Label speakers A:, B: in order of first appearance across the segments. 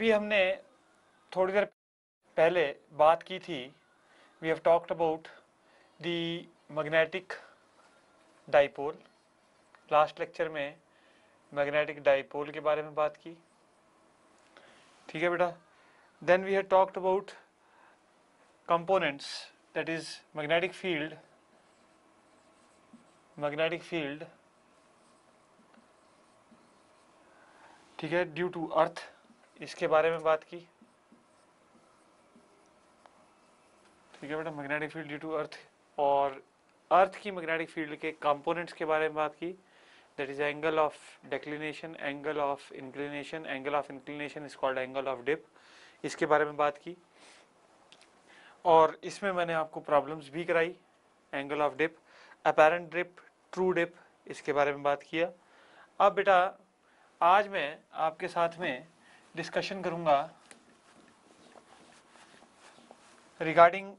A: अभी हमने थोड़ी देर पहले बात की थी we have talked about the magnetic dipole last lecture में मैग्नेटिक डाइपोल के बारे में बात की ठीक है बेटा then we have talked about components that is magnetic field magnetic field ठीक है ड्यू टू अर्थ इसके बारे में बात की ठीक है बेटा magnetic field due to earth और अर्थ की मैग्नेटिक फील्ड के कंपोनेंट्स के बारे में बात की that is angle of declination angle of inclination angle of inclination is called angle of dip इसके बारे में बात की और इसमें मैंने आपको प्रॉब्लम्स भी कराई angle of dip apparent dip true dip इसके बारे में बात किया अब बेटा आज मैं आपके साथ में डिस्कशन करूंगा रिगार्डिंग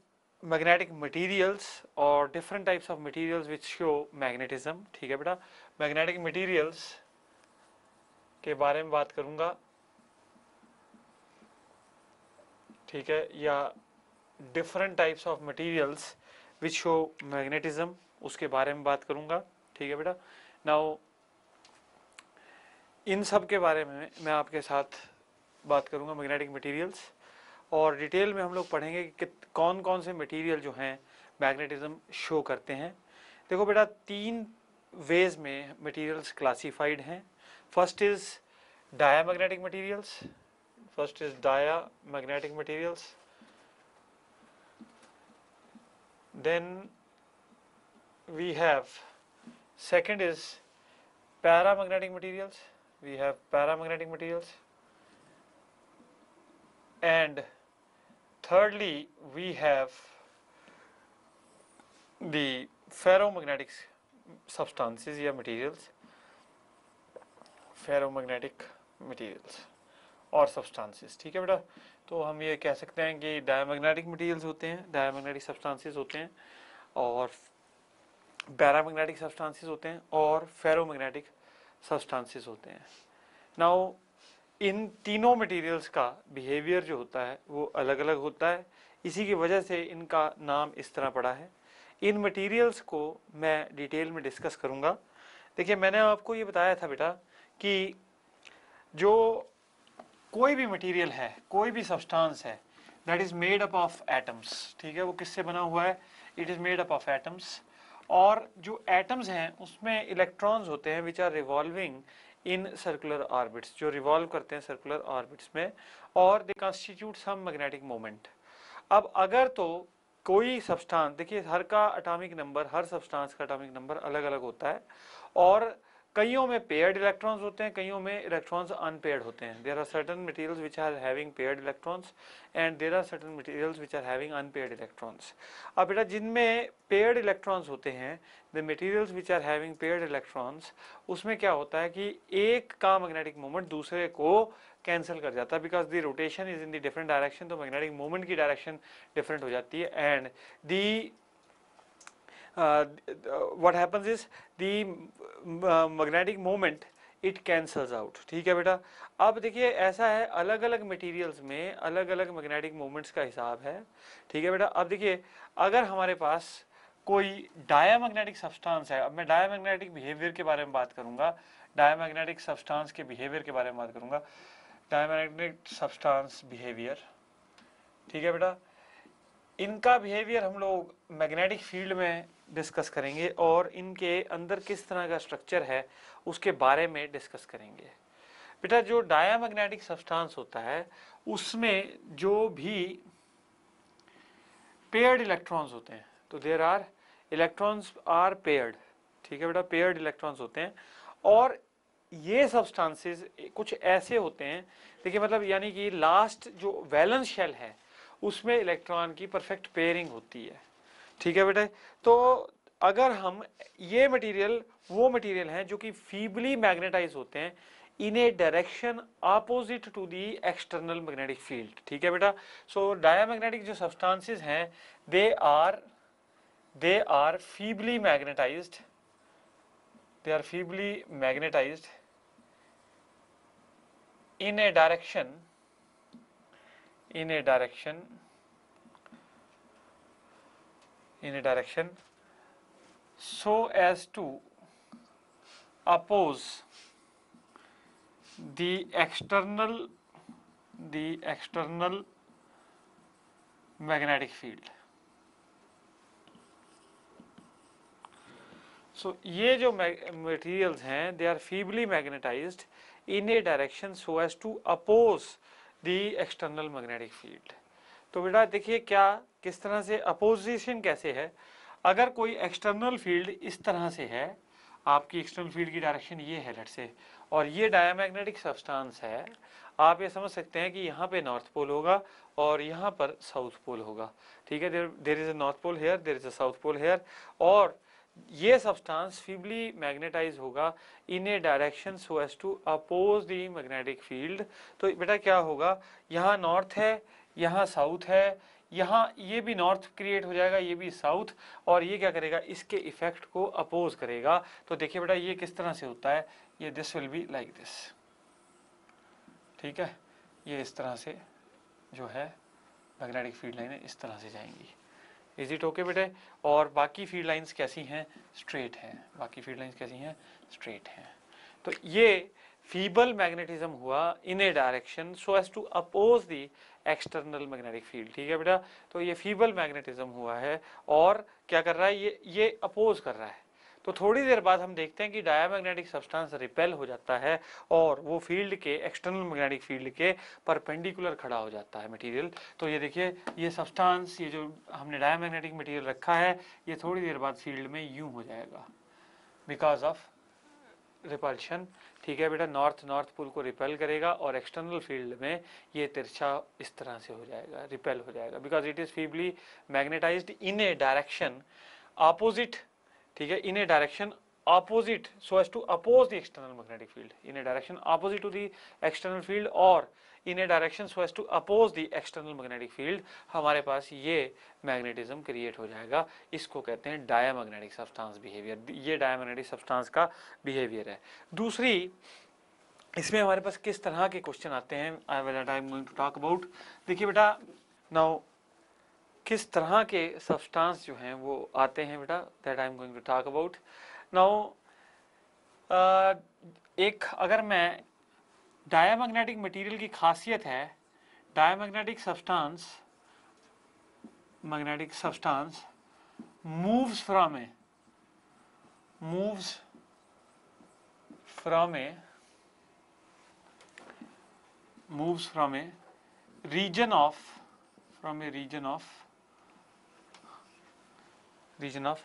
A: मैग्नेटिक मटेरियल्स और different types of materials which show magnetism ठीक है बेटा मैग्नेटिक मटेरियल्स के बारे में बात करूंगा ठीक है या different types of materials which show magnetism उसके बारे में बात करूंगा ठीक है बेटा नाउ इन सब के बारे में मैं आपके साथ बात करूँगा मैग्नेटिक मटेरियल्स और डिटेल में हम लोग पढ़ेंगे कि कौन कौन से मटेरियल जो हैं मैग्नेटिज़म शो करते हैं देखो बेटा तीन वेज में मटेरियल्स क्लासिफाइड हैं first is diamagnetic materials first is diamagnetic we have we have second is paramagnetic materials we have paramagnetic materials and thirdly we have the ferromagnetic substances or materials ferromagnetic materials और substances ठीक है बेटा तो हम ये कह सकते हैं कि डायमैग्नेटिक मटेरियल्स होते हैं डायमैग्नेटिक सब्सटेंसेस होते हैं और पैरामैग्नेटिक सब्सटेंसेस होते हैं और फेरोमैग्नेटिक सब्सटेंसेस होते हैं नाउ इन तीनों मटेरियल्स का बिहेवियर जो होता है वो अलग अलग होता है इसी की वजह से इनका नाम इस तरह पड़ा है इन मटेरियल्स को मैं डिटेल में डिस्कस करूँगा देखिए मैंने आपको ये बताया था बेटा कि जो कोई भी मटेरियल है कोई भी सब्सटेंस है that is made up of atoms ठीक है वो किससे बना हुआ है it is made up of atoms और जो एटम्स हैं उसमें इलेक्ट्रॉन्स होते हैं which are revolving in circular orbits जो रिवॉल्व करते हैं सर्कुलर ऑर्बिट्स में और they constitute some magnetic moment अब अगर तो कोई सब्सटेंस देखिए हर का अटामिक नंबर हर सब्सटेंस का अटामिक नंबर अलग अलग होता है और कईयों में पेयर्ड इलेक्ट्रॉन्स होते हैं कईयों में इलेक्ट्रॉन्स अनपेयर्ड होते हैं there are certain materials which are having paired electrons and there are certain materials which are having unpaired electrons अब बेटा जिनमें पेयर्ड इलेक्ट्रॉन्स होते हैं the materials which are having paired electrons उसमें क्या होता है कि एक का मैग्नेटिक मोमेंट दूसरे को कैंसिल कर जाता है because the rotation is in the different direction तो मैग्नेटिक मोमेंट की डायरेक्शन डिफरेंट हो जाती है and the Uh, what happens is the uh, magnetic moment it cancels out ठीक है बेटा अब देखिए ऐसा है अलग अलग materials में अलग अलग मैग्नेटिक moments का हिसाब है ठीक है बेटा अब देखिए अगर हमारे पास कोई मैग्नेटिक सब्सटेंस है अब मैं मैग्नेटिक बिहेवियर के बारे में बात करूंगा मैग्नेटिक सब्सटेंस के बिहेवियर के बारे में बात करूंगा डायामैग्नेटिक सब्सटेंस बिहेवियर ठीक है बेटा इनका बिहेवियर हम लोग मैग्नेटिक फील्ड में डिस्कस करेंगे और इनके अंदर किस तरह का स्ट्रक्चर है उसके बारे में डिस्कस करेंगे बेटा जो मैग्नेटिक सब्सटेंस होता है उसमें जो भी पेयर्ड इलेक्ट्रॉन्स होते हैं तो there are electrons are paired ठीक है बेटा पेयर्ड इलेक्ट्रॉन्स होते हैं और ये सब्सटेंसेस कुछ ऐसे होते हैं देखिए मतलब यानी कि लास्ट जो वैलेंस शेल है उसमें इलेक्ट्रॉन की परफेक्ट पेयरिंग होती है ठीक है बेटे तो अगर हम ये मटेरियल वो मटेरियल हैं जो कि फीबली मैग्नेटाइज होते हैं in a direction opposite to the external magnetic field ठीक है बेटा सो मैग्नेटिक जो सब्सटेंसेस हैं they are they are feebly magnetize they are feebly magnetize in a direction in a direction in a direction so as to oppose the external the external magnetic field so ये जो materials हैं they are feebly magnetized in a direction so as to oppose the external magnetic field तो बेटा देखिए क्या किस तरह से अपोजिशन कैसे है अगर कोई एक्सटर्नल फील्ड इस तरह से है आपकी एक्सटर्नल फील्ड की डायरेक्शन ये है लट से और ये डायमैग्नेटिक सब्सटेंस है आप ये समझ सकते हैं कि यहाँ पे नॉर्थ पोल होगा और यहाँ पर साउथ पोल होगा ठीक है there is a north pole here there is a south pole here और ये सब्सटेंस फीबली मैग्नेटाइज होगा in a direction so as to oppose the magnetic field तो बेटा क्या होगा यहाँ नॉर्थ है यहाँ साउथ है यहाँ ये भी नॉर्थ क्रिएट हो जाएगा ये भी साउथ और ये क्या करेगा इसके इफेक्ट को अपोज करेगा तो देखिए बेटा ये किस तरह से होता है ये this will be like this ठीक है ये इस तरह से जो है मैग्नेटिक फील्ड लाइन इस तरह से जाएंगी इज इट ओके बेटे और बाकी फील्ड लाइंस कैसी हैं स्ट्रेट हैं बाकी फील्ड लाइंस कैसी हैं स्ट्रेट हैं तो ये फीबल मैग्नेटिज्म हुआ in a direction so as to oppose the external magnetic field ठीक है बेटा तो ये फीबल मैग्नेटिज्म हुआ है और क्या कर रहा है ये ये अपोज कर रहा है तो थोड़ी देर बाद हम देखते हैं कि डायमैग्नेटिक सब्सटेंस रिपेल हो जाता है और वो फील्ड के एक्सटर्नल मैग्नेटिक फील्ड के परपेंडिकुलर खड़ा हो जाता है मटेरियल तो ये देखिए ये सब्सटेंस ये जो हमने डायमैग्नेटिक मटेरियल रखा है ये थोड़ी देर बाद फील्ड में यूं हो जाएगा बिकॉज ऑफ रिपल्शन ठीक है बेटा नॉर्थ नॉर्थ पुल को रिपेल करेगा और एक्सटर्नल फील्ड में ये तिरछा इस तरह से हो जाएगा रिपेल हो जाएगा because it is feebly magnetized in a direction opposite ठीक है in a direction opposite so as to oppose the external magnetic field in a direction opposite to the external field और in a direction so as to oppose the external magnetic field हमारे पास ये magnetism create हो जाएगा इसको कहते हैं diamagnetic substance behaviour ये डाया डायमैग्नेटिक सब्सटेंस का बिहेवियर है दूसरी इसमें हमारे पास किस तरह के क्वेश्चन आते हैं आई एम टॉक अबाउट देखिए बेटा नाउ किस तरह के सब्सटेंस जो हैं वो आते हैं बेटा that I am going to talk about now एक अगर मैं डायमैग्नेटिक मटेरियल की खासियत है diamagnetic substance magnetic substance moves from a moves from a moves from a region of from a region of region of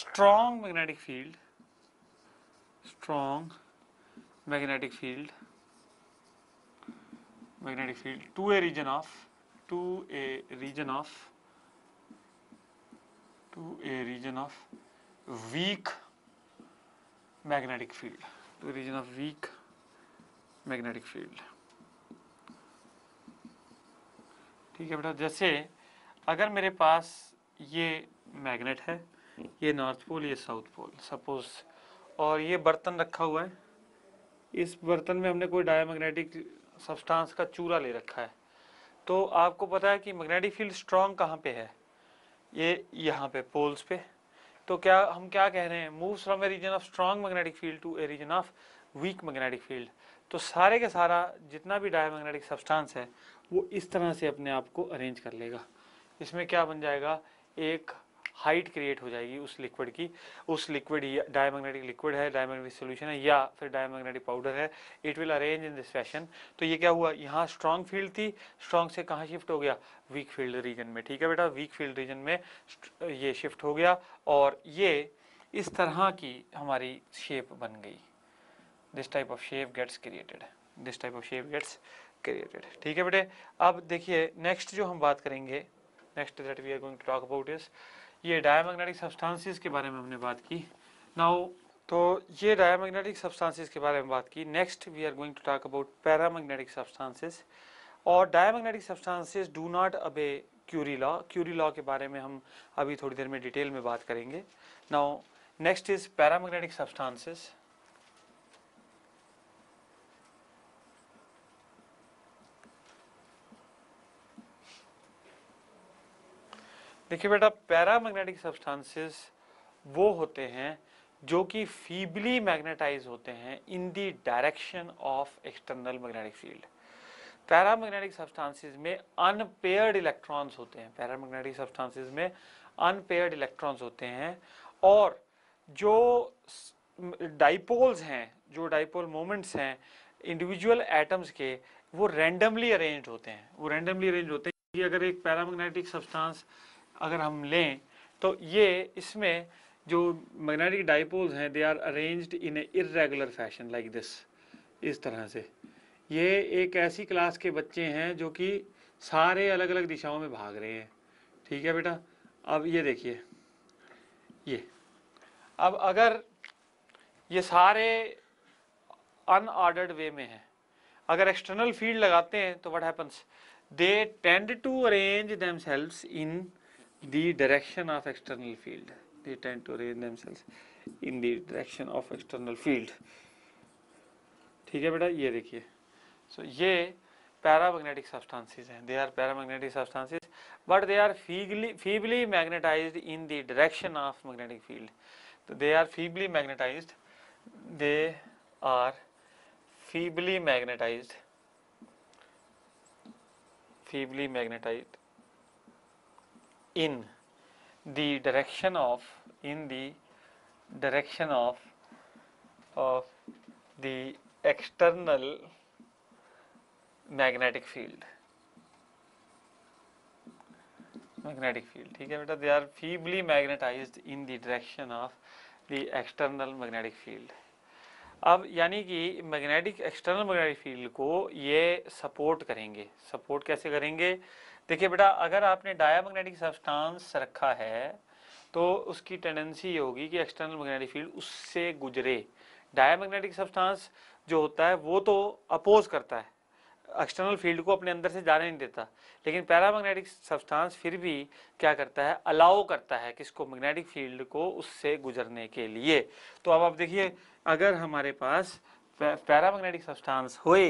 A: strong magnetic field strong magnetic field magnetic field to a region of to a region of to a region of weak magnetic field to a region of weak magnetic field ठीक है बेटा जैसे अगर मेरे पास ये magnet है ये north pole ये साउथ पोल सपोज और ये बर्तन रखा हुआ है इस बर्तन में हमने कोई डायमैग्नेटिक सब्सटेंस का चूरा ले रखा है तो आपको पता है कि मैग्नेटिक फील्ड स्ट्रॉन्ग कहाँ पे है ये यहाँ पे पोल्स पे तो क्या हम क्या कह रहे हैं move from a region of strong magnetic field to a region of weak magnetic field तो सारे के सारा जितना भी डायमैग्नेटिक सब्सटेंस है वो इस तरह से अपने आप को अरेंज कर लेगा इसमें क्या बन जाएगा एक हाइट क्रिएट हो जाएगी उस लिक्विड की उस लिक्विड या डायमैग्नेटिक लिक्विड है डायमैग्नेटिक सॉल्यूशन है या फिर डायमैग्नेटिक पाउडर है it will arrange in this fashion तो ये क्या हुआ यहाँ स्ट्रॉन्ग फील्ड थी स्ट्रॉन्ग से कहाँ शिफ्ट हो गया वीक फील्ड रीजन में ठीक है बेटा वीक फील्ड रीजन में ये शिफ्ट हो गया और ये इस तरह की हमारी शेप बन गई this type of shape gets created this type of shape gets created ठीक है बेटे अब देखिए नेक्स्ट जो हम बात करेंगे next that we are going to talk about is ये डायमैग्नेटिक सब्सटेंसेस के बारे में हमने बात की नाउ तो ये डायमैग्नेटिक सब्सटेंसेस के बारे में बात की next we are going to talk about paramagnetic substances और diamagnetic substances do not obey Curie law Curie law के बारे में हम अभी थोड़ी देर में डिटेल में बात करेंगे now next is paramagnetic substances देखिए बेटा पैरामैग्नेटिक सब्सटेंसेस वो होते हैं जो कि फीबली मैग्नेटाइज होते हैं in the direction of external magnetic field paramagnetic substances में अनपेयर्ड इलेक्ट्रॉन्स होते हैं पैरामैग्नेटिक सब्सटेंसेस में अनपेयर्ड इलेक्ट्रॉन्स होते हैं और जो डाइपोल्स हैं जो डाइपोल मोमेंट्स हैं इंडिविजुअल एटम्स के वो रैंडमली अरेंज होते हैं वो रैंडमली अरेंज होते हैं कि अगर एक पैरामैग्नेटिक सब्सटेंस अगर हम लें तो ये इसमें जो मैग्नेटिक डाइपोल्स हैं they are arranged in a irregular fashion like this इस तरह से ये एक ऐसी क्लास के बच्चे हैं जो कि सारे अलग अलग दिशाओं में भाग रहे हैं ठीक है बेटा अब ये देखिए ये अब अगर ये सारे अनऑर्डर्ड वे में हैं अगर एक्सटर्नल फील्ड लगाते हैं तो what happens they tend to arrange themselves in the direction of external field they tend to arrange themselves in the direction of external field ठीक है बेटा ये देखिए सो so, ये पैरामैग्नेटिक सब्सटेंसेस हैं they are paramagnetic substances but they are feebly feebly magnetized in the direction of magnetic field तो they are feebly magnetized they are feebly magnetized feebly magnetized in the direction of in the direction of of the external magnetic field magnetic field theek hai beta they are feebly magnetized in the direction of the external magnetic field अब यानी कि magnetic external magnetic field को ये support करेंगे support कैसे करेंगे देखिए बेटा अगर आपने मैग्नेटिक सब्सटेंस रखा है तो उसकी टेंडेंसी ये होगी कि एक्सटर्नल मैग्नेटिक फील्ड उससे गुजरे मैग्नेटिक सब्सटेंस जो होता है वो तो अपोज करता है एक्सटर्नल फील्ड को अपने अंदर से जाने नहीं देता लेकिन पैरामैग्नेटिक सब्सटेंस फिर भी क्या करता है अलाउ करता है किसको मैग्नेटिक फील्ड को उससे गुजरने के लिए तो अब आप देखिए अगर हमारे पास पैरामैग्नेटिक सब्सटेंस होए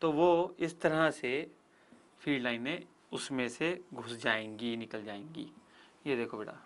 A: तो वो इस तरह से फील्ड लाइनें उसमें से घुस जाएंगी निकल जाएंगी ये देखो बेटा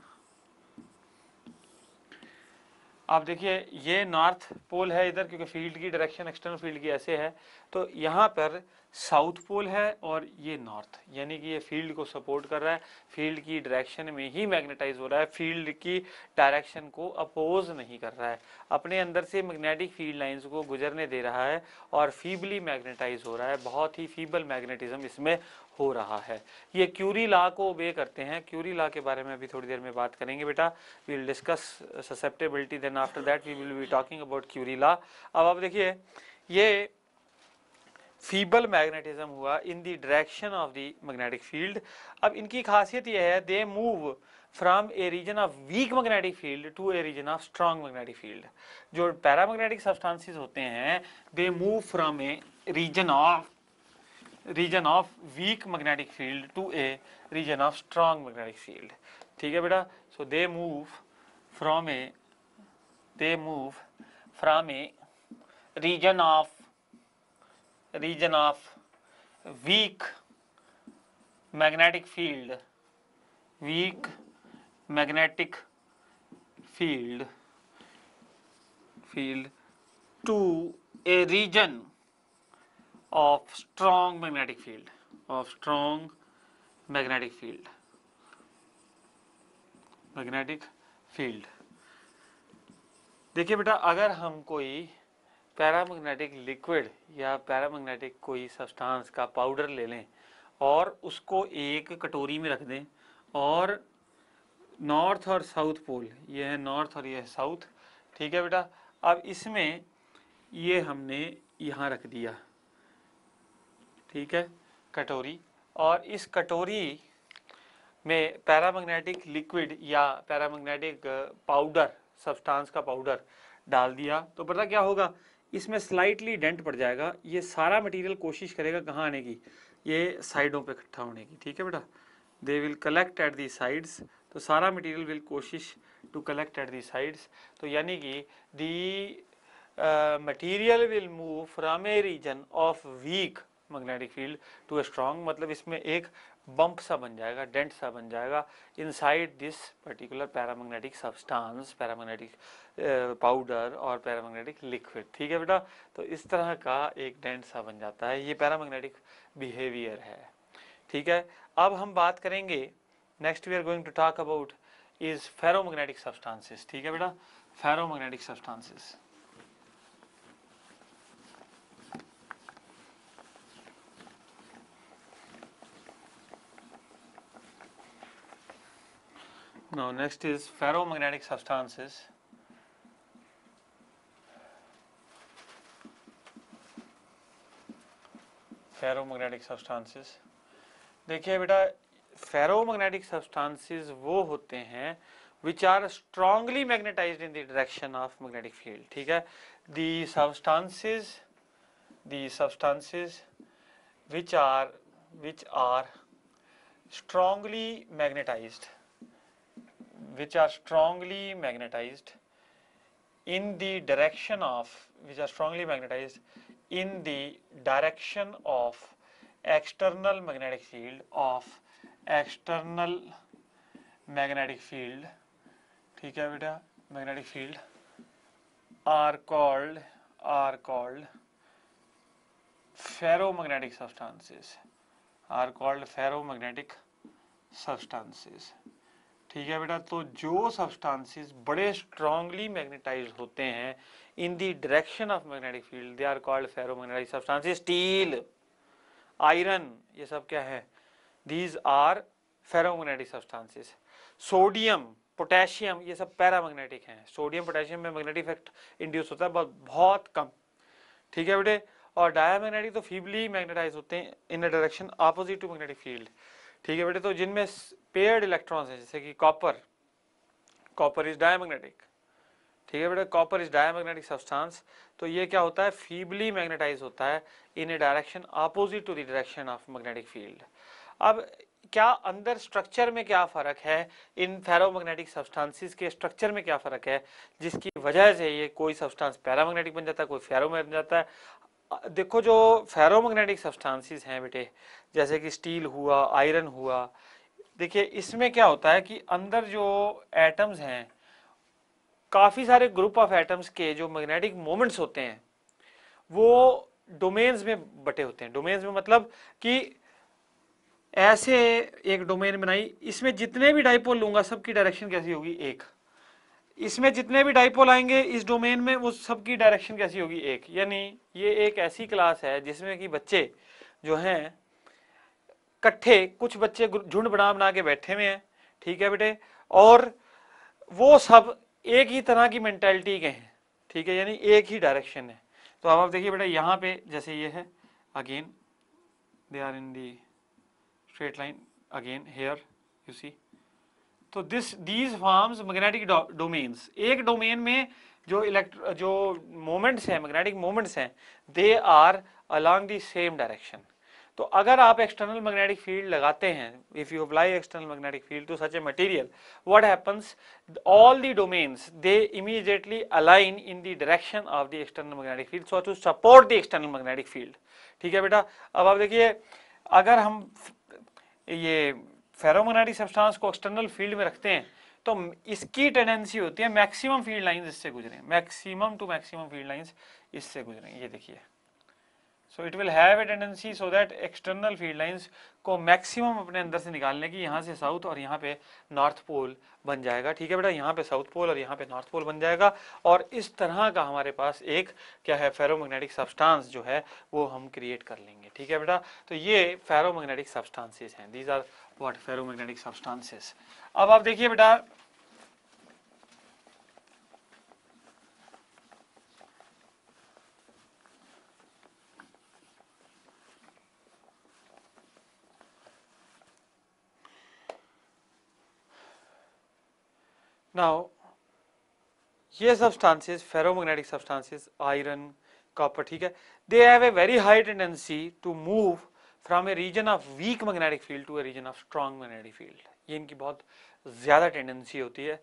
A: आप देखिए ये नॉर्थ पोल है इधर क्योंकि फील्ड की डायरेक्शन एक्सटर्नल फील्ड की ऐसे है तो यहाँ पर साउथ पोल है और ये नॉर्थ यानी कि ये फील्ड को सपोर्ट कर रहा है फील्ड की डायरेक्शन में ही मैग्नेटाइज हो रहा है फील्ड की डायरेक्शन को अपोज नहीं कर रहा है अपने अंदर से मैग्नेटिक फील्ड लाइंस को गुजरने दे रहा है और फीबली मैग्नेटाइज हो रहा है बहुत ही फीबल मैग्नेटिज्म इसमें हो रहा है ये क्यूरी ला को ओबे करते हैं क्यूरी ला के बारे में अभी थोड़ी देर में बात करेंगे बेटा we will discuss susceptibility then after that we will be talking about Curie law अब आप देखिए ये फीबल मैग्नेटिज्म हुआ in the direction of the magnetic field अब इनकी खासियत यह है they move from a region of weak magnetic field to a region of strong magnetic field जो पैरामैग्नेटिक सब्सटेंसेस होते हैं they move from a region of region of weak magnetic field to a region of strong magnetic field ठीक है बेटा so they move from a they move from a region of region of weak magnetic field weak magnetic field field to a region of strong magnetic field of strong magnetic field magnetic field देखिए बेटा अगर हम कोई paramagnetic liquid या paramagnetic कोई substance का powder ले लें और उसको एक कटोरी में रख दें और नॉर्थ और साउथ पोल ये है नॉर्थ और ये है साउथ ठीक है बेटा अब इसमें ये हमने यहाँ रख दिया ठीक है कटोरी और इस कटोरी में पैरामैग्नेटिक लिक्विड या पैरामैग्नेटिक पाउडर सब्सटेंस का पाउडर डाल दिया तो पता क्या होगा इसमें स्लाइटली डेंट पड़ जाएगा ये सारा मटेरियल कोशिश करेगा कहाँ आने की ये साइडों पे इकट्ठा होने की ठीक है बेटा they will collect at the sides तो सारा मटेरियल विल कोशिश to collect at the sides तो यानी कि the material will move from a region of weak magnetic field to a strong मतलब इसमें एक बम्प सा बन जाएगा डेंट सा बन जाएगा inside this particular paramagnetic substance paramagnetic powder और पैरामैग्नेटिक लिक्विड ठीक है बेटा तो इस तरह का एक डेंट सा बन जाता है ये पैरामैग्नेटिक बिहेवियर है ठीक है अब हम बात करेंगे next we are going to talk about is ferromagnetic substances ठीक है बेटा ferromagnetic substances Now next is ferromagnetic substances. Ferromagnetic substances देखिए बेटा फेरोमैग्नेटिक सब्सटेंसेस वो होते हैं which are strongly magnetize in the direction of magnetic field ठीक है the substances the substances which are which are strongly magnetized which are strongly magnetized in the direction of which are strongly magnetized in the direction of external magnetic field of external magnetic field ठीक है बेटा magnetic field are called are called ferromagnetic substances are called ferromagnetic substances ठीक है बेटा तो जो substances बड़े strongly magnetize होते हैं in the direction of magnetic field they are called ferromagnetic substances steel iron ये सब क्या है these are ferromagnetic substances sodium potassium ये सब पैरामैग्नेटिक हैं सोडियम पोटेशियम में मैग्नेटिक इफेक्ट इंड्यूस होता है बहुत बहुत कम ठीक है बेटे और डायामैग्नेटिक तो फीबली मैग्नेटाइज होते हैं in direction opposite to magnetic field ठीक है बेटे तो जिनमें पेयर्ड इलेक्ट्रॉन्स हैं जैसे कि कॉपर कॉपर इज डायमैग्नेटिक ठीक है बेटा कॉपर इज डायमैग्नेटिक सब्सटेंस तो ये क्या होता है फीबली मैग्नेटाइज होता है in a direction opposite to the direction of magnetic field अब क्या अंदर स्ट्रक्चर में क्या फ़र्क है इन फेरोमैग्नेटिक सब्सटेंसेस के स्ट्रक्चर में क्या फ़र्क है जिसकी वजह से ये कोई सब्सटेंस पैरामैग्नेटिक बन जाता है कोई फेरो बन जाता है देखो जो फेरोमैग्नेटिक सब्सटेंसेस हैं बेटे जैसे कि स्टील हुआ आयरन हुआ देखिए इसमें क्या होता है कि अंदर जो एटम्स हैं काफ़ी सारे ग्रुप ऑफ एटम्स के जो मैग्नेटिक मोमेंट्स होते हैं वो डोमेन्स में बटे होते हैं डोमेन्स में मतलब कि ऐसे एक डोमेन बनाई इसमें जितने भी डाइपोल लूंगा सबकी डायरेक्शन कैसी होगी एक इसमें जितने भी डाइपोल आएंगे इस डोमेन में वो सबकी डायरेक्शन कैसी होगी एक यानी ये एक ऐसी क्लास है जिसमें कि बच्चे जो हैं कट्ठे कुछ बच्चे झुंड बना बना के बैठे हुए हैं ठीक है बेटे और वो सब एक ही तरह की मैंटेलिटी के हैं ठीक है यानी एक ही डायरेक्शन है तो अब आप देखिए बेटा यहाँ पे जैसे ये है again they are in the straight line again here you see तो this these forms magnetic domains एक डोमेन में जो इलेक्ट्र जो मोमेंट्स हैं मैग्नेटिक मोमेंट्स हैं they are along the same direction तो अगर आप एक्सटर्नल मैग्नेटिक फील्ड लगाते हैं if you apply external magnetic field to such a material what happens all the domains they immediately align in the direction of the external magnetic field so to support the external magnetic field ठीक है बेटा अब आप देखिए अगर हम ये ferromagnetic substance को एक्सटर्नल फील्ड में रखते हैं तो इसकी टेंडेंसी होती है मैक्सिमम फील्ड लाइंस इससे गुजरें maximum to maximum field lines इससे गुजरें ये देखिए so it will have a tendency so that external field lines को मैक्सिमम अपने अंदर से निकालने की यहाँ से साउथ और यहाँ पे नॉर्थ पोल बन जाएगा ठीक है बेटा यहाँ पे साउथ पोल और यहाँ पे नॉर्थ पोल बन जाएगा और इस तरह का हमारे पास एक क्या है फेरोमैग्नेटिक सब्सटेंस जो है वो हम क्रिएट कर लेंगे ठीक है बेटा तो ये फेरोमैग्नेटिक सब्सटेंसेस हैं these are what ferromagnetic substances अब आप देखिए बेटा Now, ये substances, ferromagnetic substances, iron, copper, ठीक है, they have a very high tendency to move from a region of weak magnetic field to a region of strong magnetic field. ये इनकी बहुत ज़्यादा tendency होती है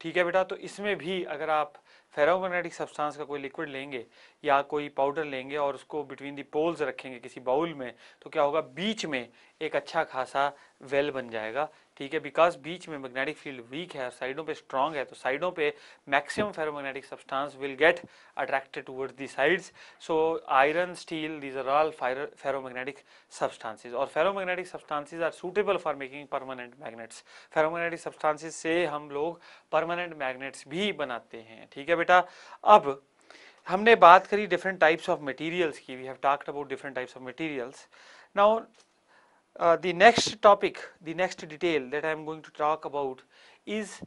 A: ठीक है बेटा तो इसमें भी अगर आप फेरोमैग्नेटिक सब्सटेंस का कोई लिक्विड लेंगे या कोई पाउडर लेंगे और उसको बिटवीन दी पोल्स रखेंगे किसी बाउल में तो क्या होगा बीच में एक अच्छा खासा वेल बन जाएगा ठीक है बिकॉज बीच में मैग्नेटिक फील्ड वीक है और साइडों पे स्ट्रांग है तो साइडों पे maximum ferromagnetic substance will get attracted towards the sides so iron steel these are all ferromagnetic substances और ferromagnetic substances are suitable for making permanent magnets ferromagnetic substances से हम लोग परमानेंट मैग्नेट्स भी बनाते हैं ठीक है बेटा अब हमने बात करी डिफरेंट टाइप्स ऑफ मटीरियल्स की we have talked about different types of materials now Uh, the next topic, the next detail that I am going to talk about is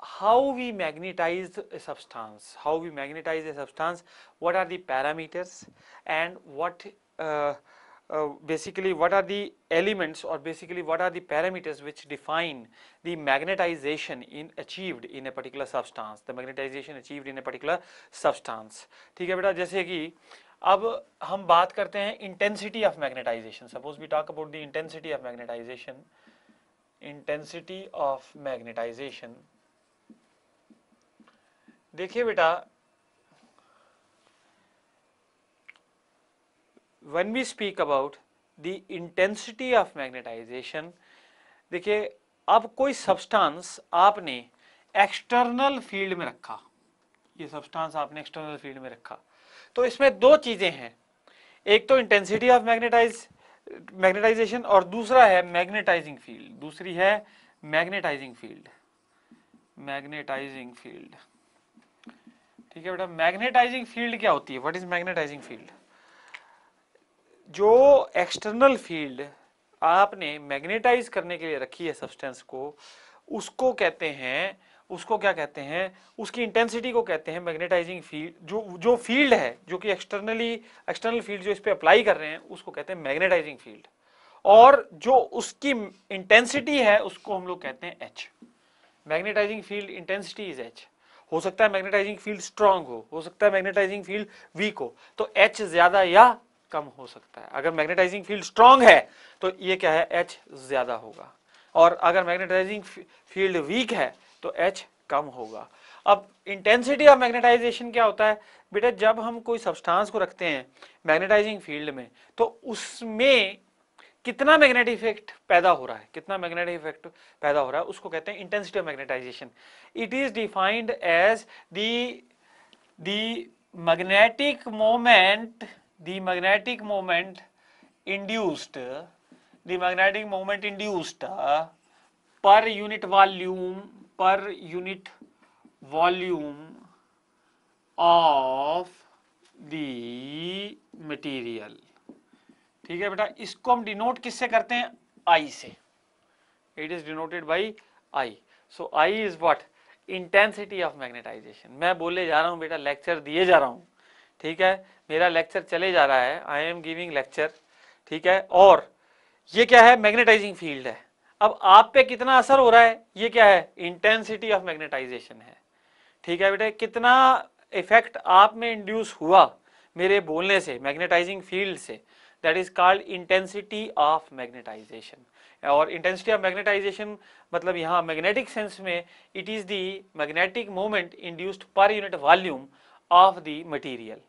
A: how we magnetize a substance, how we magnetize a substance, what are the parameters and what uh, uh, basically what are the elements or basically what are the parameters which define the magnetization in achieved in a particular substance, the magnetization achieved in a particular substance. Okay, है जैसे कि अब हम बात करते हैं intensity of magnetization suppose we talk about the intensity of magnetization intensity of magnetization देखिए बेटा when we speak about the intensity of magnetization देखिए अब कोई सब्सटेंस आपने एक्सटर्नल फील्ड में रखा ये सब्सटेंस आपने एक्सटर्नल फील्ड में रखा तो इसमें दो चीज़ें हैं एक तो इंटेंसिटी ऑफ मैग्नेटाइज मैग्नेटाइजेशन और दूसरा है मैग्नेटाइजिंग फील्ड दूसरी है मैग्नेटाइजिंग फील्ड मैग्नेटाइजिंग फील्ड ठीक है बेटा मैग्नेटाइजिंग फील्ड क्या होती है व्हाट इज मैग्नेटाइजिंग फील्ड जो एक्सटर्नल फील्ड आपने मैग्नेटाइज करने के लिए रखी है सब्सटेंस को उसको कहते हैं उसको क्या कहते हैं उसकी इंटेंसिटी को कहते हैं मैग्नेटाइजिंग फील्ड जो जो फील्ड है जो कि एक्सटर्नली एक्सटर्नल फील्ड जो इस पर अप्लाई कर रहे हैं उसको कहते हैं मैग्नेटाइजिंग फील्ड और जो उसकी इंटेंसिटी है उसको हम लोग कहते हैं H magnetizing field intensity is H हो सकता है मैग्नेटाइजिंग फील्ड स्ट्रांग हो हो सकता है मैग्नेटाइजिंग फील्ड वीक हो तो एच ज्यादा या कम हो सकता है अगर मैग्नेटाइजिंग फील्ड स्ट्रांग है तो ये क्या है एच ज्यादा होगा और अगर मैग्नेटाइजिंग फील्ड वीक है तो एच कम होगा अब इंटेंसिटी ऑफ मैग्नेटाइजेशन क्या होता है बेटा जब हम कोई सब्सटेंस को रखते हैं मैग्नेटाइजिंग फील्ड में तो उसमें कितना मैग्नेटिक इफेक्ट पैदा हो रहा है कितना मैग्नेटिक इफेक्ट पैदा हो रहा है उसको कहते हैं intensity of magnetisation it is defined as the the moment moment the magnetic moment induced the magnetic moment induced per unit per unit volume of the material ठीक है बेटा इसको हम डिनोट किससे करते हैं आई से it is denoted by I so I is what intensity of magnetisation मैं बोले जा रहा हूँ बेटा लेक्चर दिए जा रहा हूँ ठीक है मेरा लेक्चर चले जा रहा है आई एम गिविंग लेक्चर ठीक है और ये क्या है मैग्नेटाइजिंग फील्ड है अब आप पे कितना असर हो रहा है ये क्या है इंटेंसिटी ऑफ मैग्नेटाइजेशन है ठीक है बेटे कितना इफेक्ट आप में इंड्यूस हुआ मेरे बोलने से मैग्नेटाइजिंग फील्ड से that is called intensity of magnetisation और इंटेंसिटी ऑफ मैग्नेटाइजेशन मतलब यहाँ मैग्नेटिक सेंस में it is the magnetic moment induced per unit volume of the material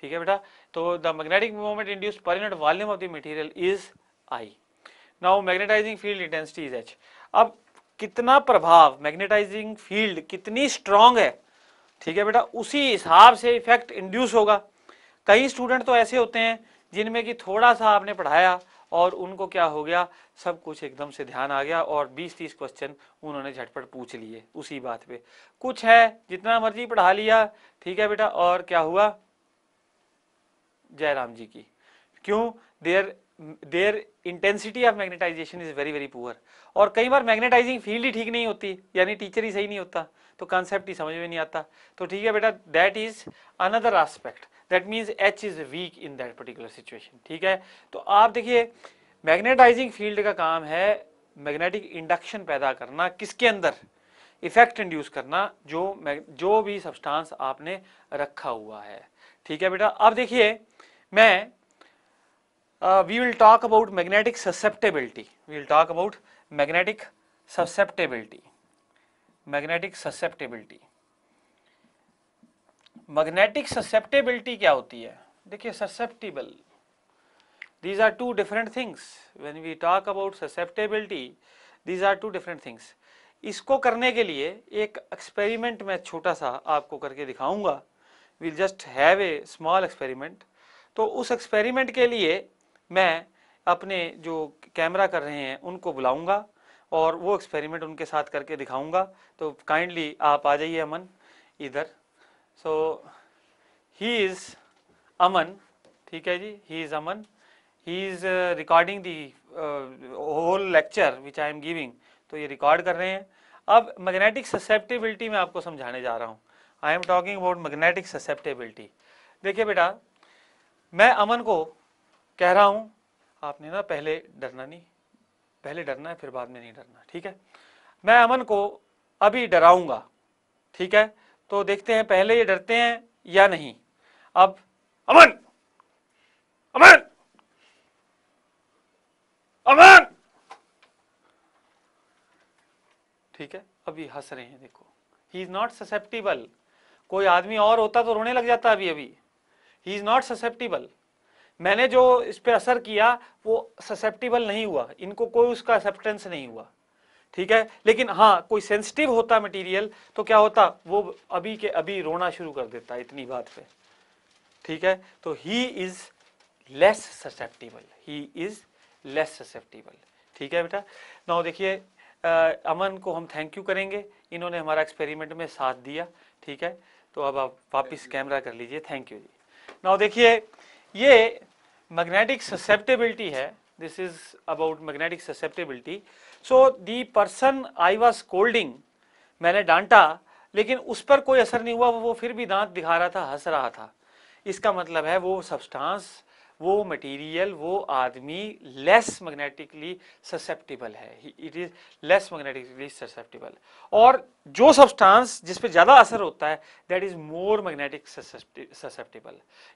A: ठीक है बेटा तो the magnetic moment induced per unit volume of the material is I now magnetising field intensity is H अब कितना प्रभाव magnetising field कितनी strong है ठीक है बेटा उसी हिसाब से इफेक्ट इंड्यूस होगा कई स्टूडेंट तो ऐसे होते हैं जिनमें कि थोड़ा सा आपने पढ़ाया और उनको क्या हो गया सब कुछ एकदम से ध्यान आ गया और 20-30 क्वेश्चन उन्होंने झटपट पूछ लिए उसी बात पे कुछ है जितना मर्जी पढ़ा लिया ठीक है बेटा और क्या हुआ जयराम जी की क्यों there there intensity of magnetisation is very very poor और कई बार मैग्नेटाइजिंग फील्ड ही ठीक नहीं होती यानी टीचर ही सही नहीं होता तो कॉन्सेप्ट ही समझ में नहीं आता तो ठीक है बेटा that is another aspect that means H is weak in that particular situation ठीक है तो आप देखिए मैग्नेटाइजिंग फील्ड का काम है मैग्नेटिक इंडक्शन पैदा करना किसके अंदर इफेक्ट इंड्यूस करना जो जो भी सब्सटेंस आपने रखा हुआ है ठीक है बेटा अब देखिए मैं uh, we will talk about magnetic susceptibility. We will talk about magnetic susceptibility. Magnetic susceptibility. Magnetic susceptibility kya hoti hai dekhiye susceptible. These are two different things. When we talk about susceptibility, these are two different things. इसको करने के लिए एक experiment मैं छोटा सा आपको करके दिखाऊंगा will just have a small experiment तो उस एक्सपेरिमेंट के लिए मैं अपने जो कैमरा कर रहे हैं उनको बुलाऊंगा और वो एक्सपेरिमेंट उनके साथ करके दिखाऊंगा तो काइंडली आप आ जाइए अमन इधर सो ही इज़ अमन ठीक है जी he is Aman he is recording the whole lecture which I am giving तो ये रिकॉर्ड कर रहे हैं अब मैग्नेटिक ससेप्टेबिलिटी मैं आपको समझाने जा रहा हूँ I am talking about magnetic susceptibility देखिए बेटा मैं अमन को कह रहा हूं आपने ना पहले डरना नहीं पहले डरना है फिर बाद में नहीं डरना ठीक है मैं अमन को अभी डराऊंगा ठीक है तो देखते हैं पहले ये डरते हैं या नहीं अब अमन अमन अमन ठीक है अभी हंस रहे हैं देखो ही इज नॉट ससेप्टिबल कोई आदमी और होता तो रोने लग जाता अभी अभी ही इज नॉट ससेप्टिबल मैंने जो इस पर असर किया वो ससेप्टिबल नहीं हुआ इनको कोई उसका एक्सेप्टेंस नहीं हुआ ठीक है लेकिन हाँ कोई सेंसिटिव होता मटेरियल तो क्या होता वो अभी के अभी रोना शुरू कर देता इतनी बात पे ठीक है तो he is less susceptible he is less susceptible ठीक है बेटा नाउ देखिए अमन को हम थैंक यू करेंगे इन्होंने हमारा एक्सपेरिमेंट में साथ दिया ठीक है तो अब आप वापस कैमरा कर लीजिए थैंक यू जी ना देखिए ये मैग्नेटिक ससेप्टेबिलिटी है this is about magnetic susceptibility so the person I was scolding मैंने डांटा लेकिन उस पर कोई असर नहीं हुआ वो फिर भी दांत दिखा रहा था हंस रहा था इसका मतलब है वो सब्सटांस वो मटेरियल वो आदमी लेस मैग्नेटिकली ससेप्टिबल है it is less magnetically susceptible और जो सब्सटेंस जिस पे ज़्यादा असर होता है that is more magnetic susceptible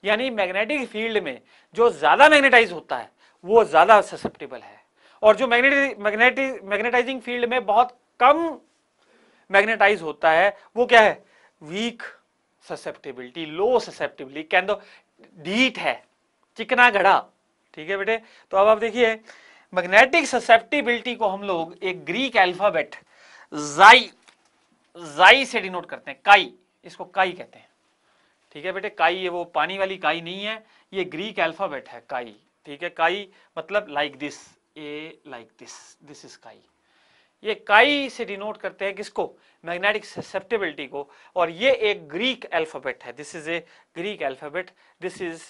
A: यानी मैग्नेटिक फील्ड में जो ज़्यादा मैग्नेटाइज होता है वो ज़्यादा ससेप्टिबल है और जो मैग्नेटिक मैग्नेटिक मैग्नेटाइजिंग फील्ड में बहुत कम मैग्नेटाइज होता है वो क्या है weak susceptibility low susceptibility can दो डीट है चिकना घड़ा ठीक है बेटे तो अब आप देखिए मैग्नेटिक ससेप्टिबिलिटी को हम लोग एक ग्रीक एल्फाबेट जाई जाई से डिनोट करते हैं काई इसको काई कहते हैं ठीक है बेटे काई ये वो पानी वाली काई नहीं है ये ग्रीक एल्फाबेट है काई ठीक है काई मतलब like this a like this this is काई ये काई से डिनोट करते हैं किसको मैग्नेटिक ससेप्टिबिलिटी को और ये एक ग्रीक अल्फाबेट है this is a Greek alphabet this is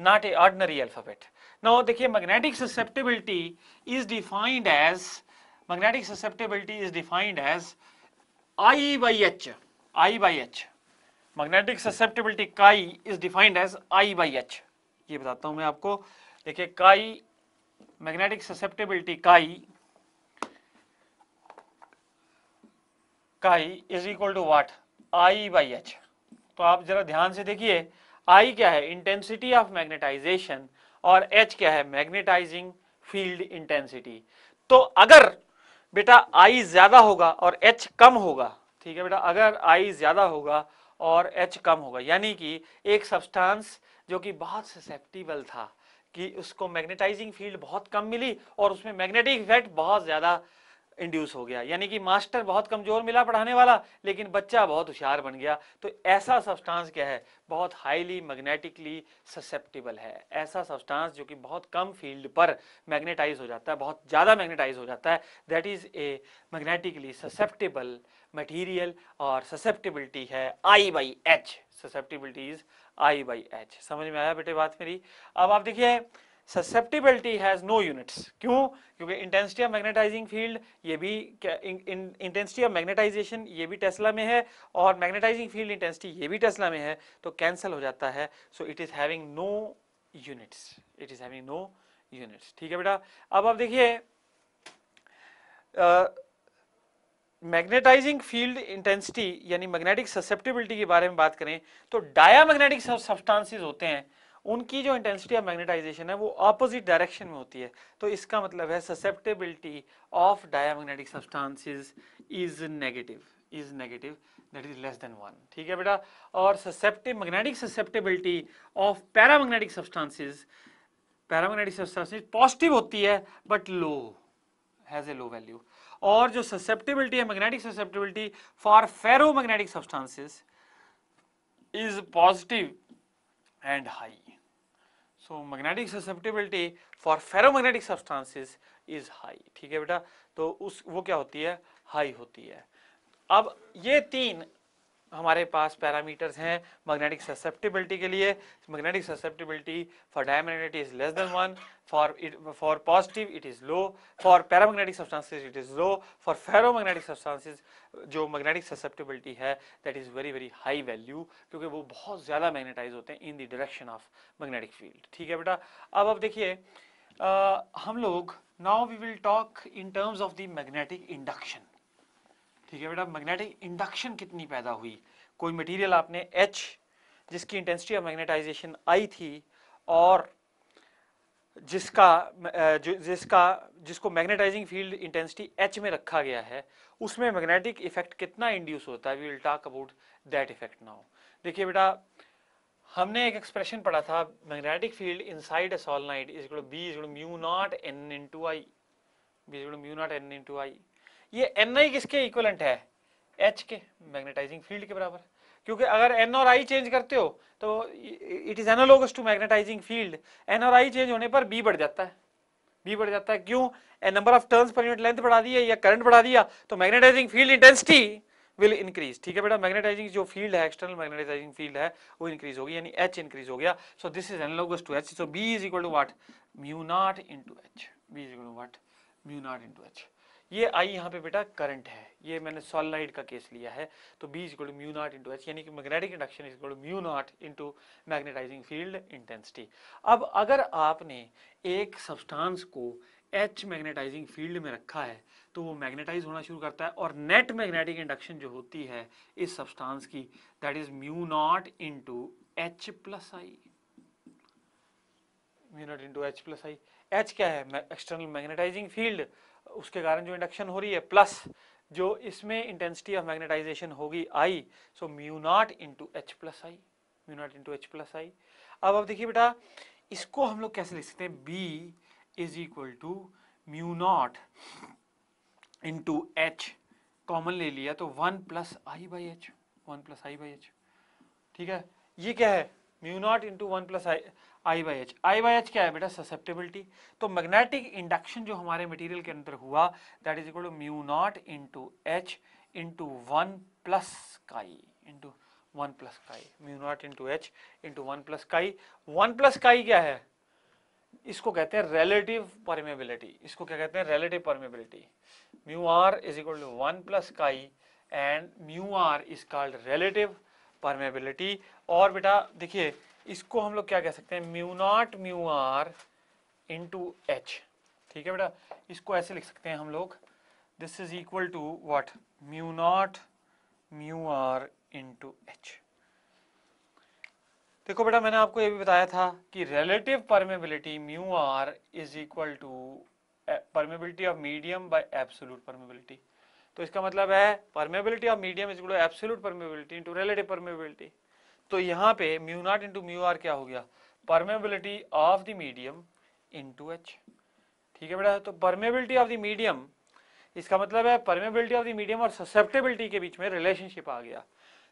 A: not a ordinary alphabet. Now देखिए magnetic susceptibility is defined as magnetic susceptibility is defined as I by H I by H magnetic susceptibility chi is defined as I by H ye batata hu main aapko dekhiye chi magnetic susceptibility chi chi is equal to what I by H तो आप जरा ध्यान से देखिए I क्या है intensity of magnetisation और H क्या है मैग्नेटाइजिंग फील्ड इंटेंसिटी तो अगर बेटा आई ज्यादा होगा और एच कम होगा ठीक है बेटा अगर आई ज्यादा होगा और एच कम होगा यानी कि एक सब्सटेंस जो कि बहुत ससेप्टिबल था कि उसको मैग्नेटाइजिंग फील्ड बहुत कम मिली और उसमें मैग्नेटिक इफेक्ट बहुत ज़्यादा इंड्यूस हो गया यानी कि मास्टर बहुत कमज़ोर मिला पढ़ाने वाला लेकिन बच्चा बहुत होशियार बन गया तो ऐसा सब्सटेंस क्या है बहुत हाईली मैग्नेटिकली ससेप्टिबल है ऐसा सब्सटेंस जो कि बहुत कम फील्ड पर मैग्नेटाइज हो जाता है बहुत ज़्यादा मैग्नेटाइज हो जाता है that is a magnetically susceptible material और ससेप्टिबिलिटी है I by H susceptibility is I by H समझ में आया बेटे बात मेरी अब आप देखिए ससेप्टिबिलिटी हैज़ नो यूनिट्स क्यों क्योंकि इंटेंसिटी ऑफ मैग्नेटाइजिंग फील्ड ये भी इंटेंसिटी ऑफ मैग्नेटाइजेशन ये भी टेस्ला में है और मैग्नेटाइजिंग फील्ड इंटेंसिटी ये भी टेस्ला में है तो कैंसिल हो जाता है so it is having no units it is having no units ठीक है बेटा अब आप देखिए मैग्नेटाइजिंग फील्ड इंटेंसिटी यानी मैग्नेटिक ससेप्टिबिलिटी के बारे में बात करें तो डाया मैग्नेटिक होते हैं उनकी जो इंटेंसिटी ऑफ मैग्नेटाइजेशन है वो ऑपोजिट डायरेक्शन में होती है तो इसका मतलब है susceptibility of magnetic substances is negative is negative that is less than one ठीक है बेटा और susceptive magnetic susceptibility of paramagnetic substances paramagnetic substances positive होती है but low has a low value और जो ससेप्टेबिलिटी है magnetic susceptibility for ferromagnetic substances is positive and high. So magnetic susceptibility for ferromagnetic substances is high. ठीक है बेटा तो उस वो क्या होती है High होती है अब ये तीन हमारे पास पैरामीटर्स हैं मैग्नेटिक ससेप्टिबिलिटी के लिए magnetic susceptibility for diamagnetic is less than one for it for positive it is low for paramagnetic substances it is low for ferromagnetic substances जो मैग्नेटिक ससेप्टिबिलिटी है that is very very high value क्योंकि वो बहुत ज़्यादा magnetise होते हैं in the direction of magnetic field ठीक है बेटा अब अब देखिए हम लोग now we will talk in terms of the magnetic induction ठीक है बेटा मैग्नेटिक इंडक्शन कितनी पैदा हुई कोई मटेरियल आपने एच जिसकी इंटेंसिटी ऑफ मैग्नेटाइजेशन आई थी और जिसका जो जिसका जिसको मैग्नेटाइजिंग फील्ड इंटेंसिटी एच में रखा गया है उसमें मैग्नेटिक इफेक्ट कितना इंड्यूस होता है we will talk about that effect now देखिए बेटा हमने एक एक्सप्रेशन पढ़ा था magnetic field inside solenoid is equal to B is equal to mu naught n into I B is equal to mu naught n into I ये n आई किसके equivalent है H के मैग्नेटाइजिंग फील्ड के बराबर क्योंकि अगर N और I change करते हो तो it is analogous to magnetising field n और आई चेंज होने पर बी बढ़ जाता है बी बढ़ जाता है क्यों number of turns per unit length बढ़ा दिया या करंट बढ़ा दिया तो magnetising field intensity will increase ठीक है बेटा मैग्नेटाइजिंग जो फील्ड है एक्सटर्नल मैग्नेटाइजिंग फील्ड है वो इंक्रीज होगी यानी एच इंक्रीज हो गया so this is analogous to H so B is equal to what mu naught into H B is equal to what mu naught into H ये I यहाँ पे बेटा करंट है ये मैंने सोलनाइड का केस लिया है तो B is to mu naught into H यानी कि magnetic induction is to mu naught into magnetising field intensity अब अगर आपने एक सब्सटेंस को एच मैग्नेटाइजिंग फील्ड में रखा है तो वो मैग्नेटाइज होना शुरू करता है और नेट मैग्नेटिक इंडक्शन जो होती है इस सब्सटेंस की that is mu naught into H plus I mu naught into H plus I H क्या है एक्सटर्नल मैग्नेटाइजिंग फील्ड उसके कारण जो इंडक्शन हो रही है प्लस जो इसमें इंटेंसिटी ऑफ मैग्नेटाइजेशन होगी I so mu naught into H plus I mu naught into H plus I अब अब देखिए बेटा इसको हम लोग कैसे लिख सकते हैं B is equal to mu naught into H common ले लिया तो one plus I by H one plus I by H ठीक है ये क्या है mu naught into one plus I I by H I by H क्या है बेटा ससेप्टेबिलिटी तो मैग्नेटिक इंडक्शन जो हमारे मटेरियल के अंदर हुआ that is equal to mu naught into H into one plus chi into one plus chi mu naught into H into one plus chi one plus chi क्या है इसको कहते हैं रिलेटिव परमेबिलिटी इसको क्या कहते हैं relative permeability mu r is equal to one plus chi and mu r is called relative permeability और बेटा देखिए इसको हम लोग क्या कह सकते हैं mu naught mu r into H ठीक है बेटा इसको ऐसे लिख सकते हैं हम लोग this is equal to what mu naught mu r into H देखो बेटा मैंने आपको ये भी बताया था कि relative permeability mu r is equal to permeability of medium by absolute permeability तो इसका मतलब है permeability of medium is equal to absolute permeability into relative permeability तो यहां पे mu naught into mu r क्या हो गया permeability of the medium into H ठीक है बेटा तो परमेबिलिटी ऑफ द मीडियम इसका मतलब है परमेबिलिटी ऑफ द मीडियम और ससेप्टेबिलिटी के बीच में रिलेशनशिप आ गया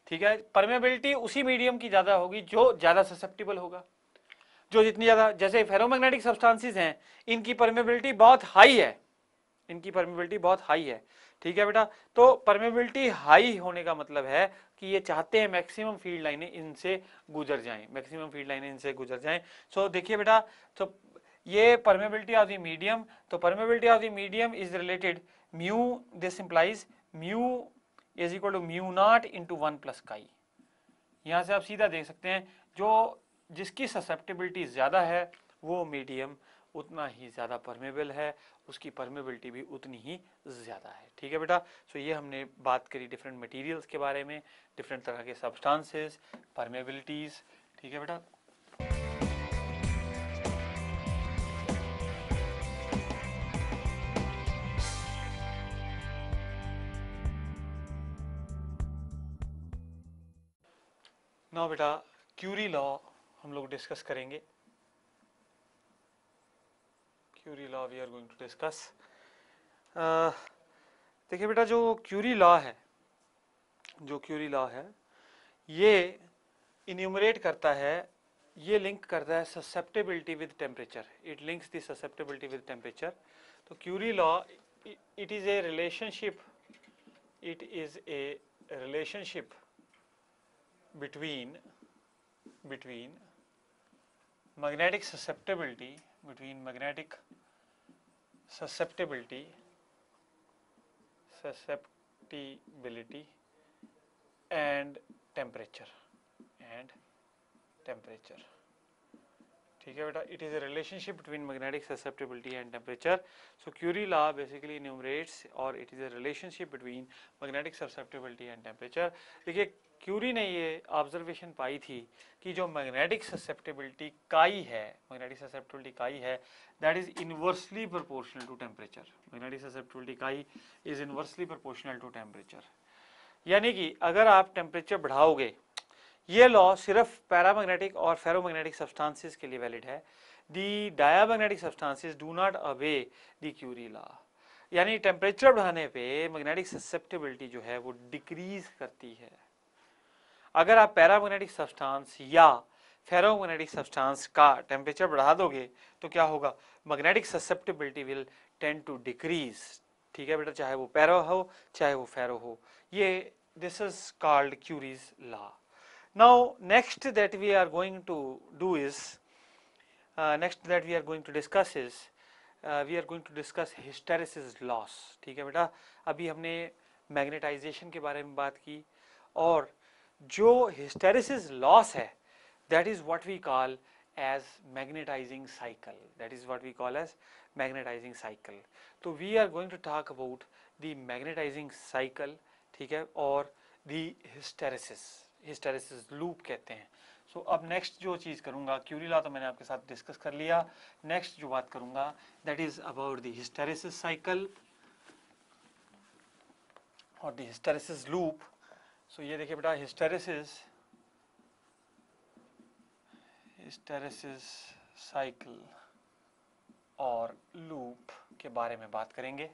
A: ठीक है परमेबिलिटी उसी मीडियम की ज़्यादा होगी जो ज़्यादा ससेप्टेबल होगा जो जितनी ज़्यादा जैसे फेरोमैग्नेटिक सब्सटेंसेस हैं इनकी परमेबिलिटी बहुत हाई है इनकी परमेबिलिटी बहुत हाई है ठीक है बेटा तो परमेबिलिटी हाई होने का मतलब है कि ये चाहते हैं मैक्सिमम फील्ड लाइनें इनसे गुजर जाएं मैक्सिमम फील्ड लाइनें इनसे गुजर जाएं सो so, देखिए बेटा तो ये परमेबिलिटी ऑफ द मीडियम तो permeability of the medium is related mu this implies mu is equal to mu naught into one plus chi यहाँ से आप सीधा देख सकते हैं जो जिसकी ससेप्टेबिलिटी ज़्यादा है वो मीडियम उतना ही ज़्यादा परमेबल है उसकी परमेबिलिटी भी उतनी ही ज़्यादा है ठीक है बेटा सो ये हमने बात करी डिफरेंट मटेरियल्स के बारे में डिफरेंट तरह के सब्सटेंसेस परमेबिलिटीज़ ठीक है बेटा ना बेटा क्यूरी लॉ हम लोग डिस्कस करेंगे Curie law we are going to discuss देखिए बेटा जो क्यूरी लॉ है जो क्यूरी लॉ है ये इन्यूमरेट करता है ये लिंक करता है susceptibility with temperature it links the susceptibility with temperature तो Curie law it is a relationship it is a relationship between between magnetic susceptibility between magnetic susceptibility susceptibility and temperature and temperature ठीक है बेटा it is a relationship between magnetic susceptibility and temperature so Curie law basically enumerates और it is a relationship between magnetic susceptibility and temperature देखिए Curie ने ये observation पाई थी कि जो मैग्नेटिक ससेप्टेबिलिटी काई है मैग्नेटिक ससेप्टेबिलिटी काई है that is inversely proportional to temperature magnetic susceptibility chi is inversely proportional to temperature यानी कि अगर आप टेम्परेचर बढ़ाओगे ये लॉ सिर्फ पैरामैग्नेटिक और फेरोमैग्नेटिक सब्सटेंसेस के लिए वैलिड है the diamagnetic substances do not obey the Curie law यानी टेम्परेचर बढ़ाने पे मैग्नेटिक ससेप्टेबिलिटी जो है वो डिक्रीज करती है अगर आप पैरामैग्नेटिक सब्सटेंस या फेरोमैग्नेटिक सब्सटेंस का टेम्परेचर बढ़ा दोगे तो क्या होगा magnetic susceptibility will tend to decrease ठीक है बेटा चाहे वो पैरो हो चाहे वो फेरो हो ये this is called Curie's law now next that we are going to do is next that we are going to discuss is we are going to discuss hysteresis loss ठीक है बेटा अभी हमने मैग्नेटाइजेशन के बारे में बात की और जो हिस्टेरिसिस लॉस है that is what we call as magnetising cycle that is what we call as magnetising cycle तो we are going to talk about the magnetising cycle ठीक है और दी हिस्टेरिसिस हिस्टेरिसिस लूप कहते हैं सो so, अब next जो चीज़ करूँगा ला तो मैंने आपके साथ डिस्कस कर लिया नेक्स्ट जो बात करूँगा that is about the hysteresis cycle और द हिस्टेरिसिस लूप सो ये देखिए बेटा हिस्टेरेसिस हिस्टेरेसिस साइकिल और लूप के बारे में बात करेंगे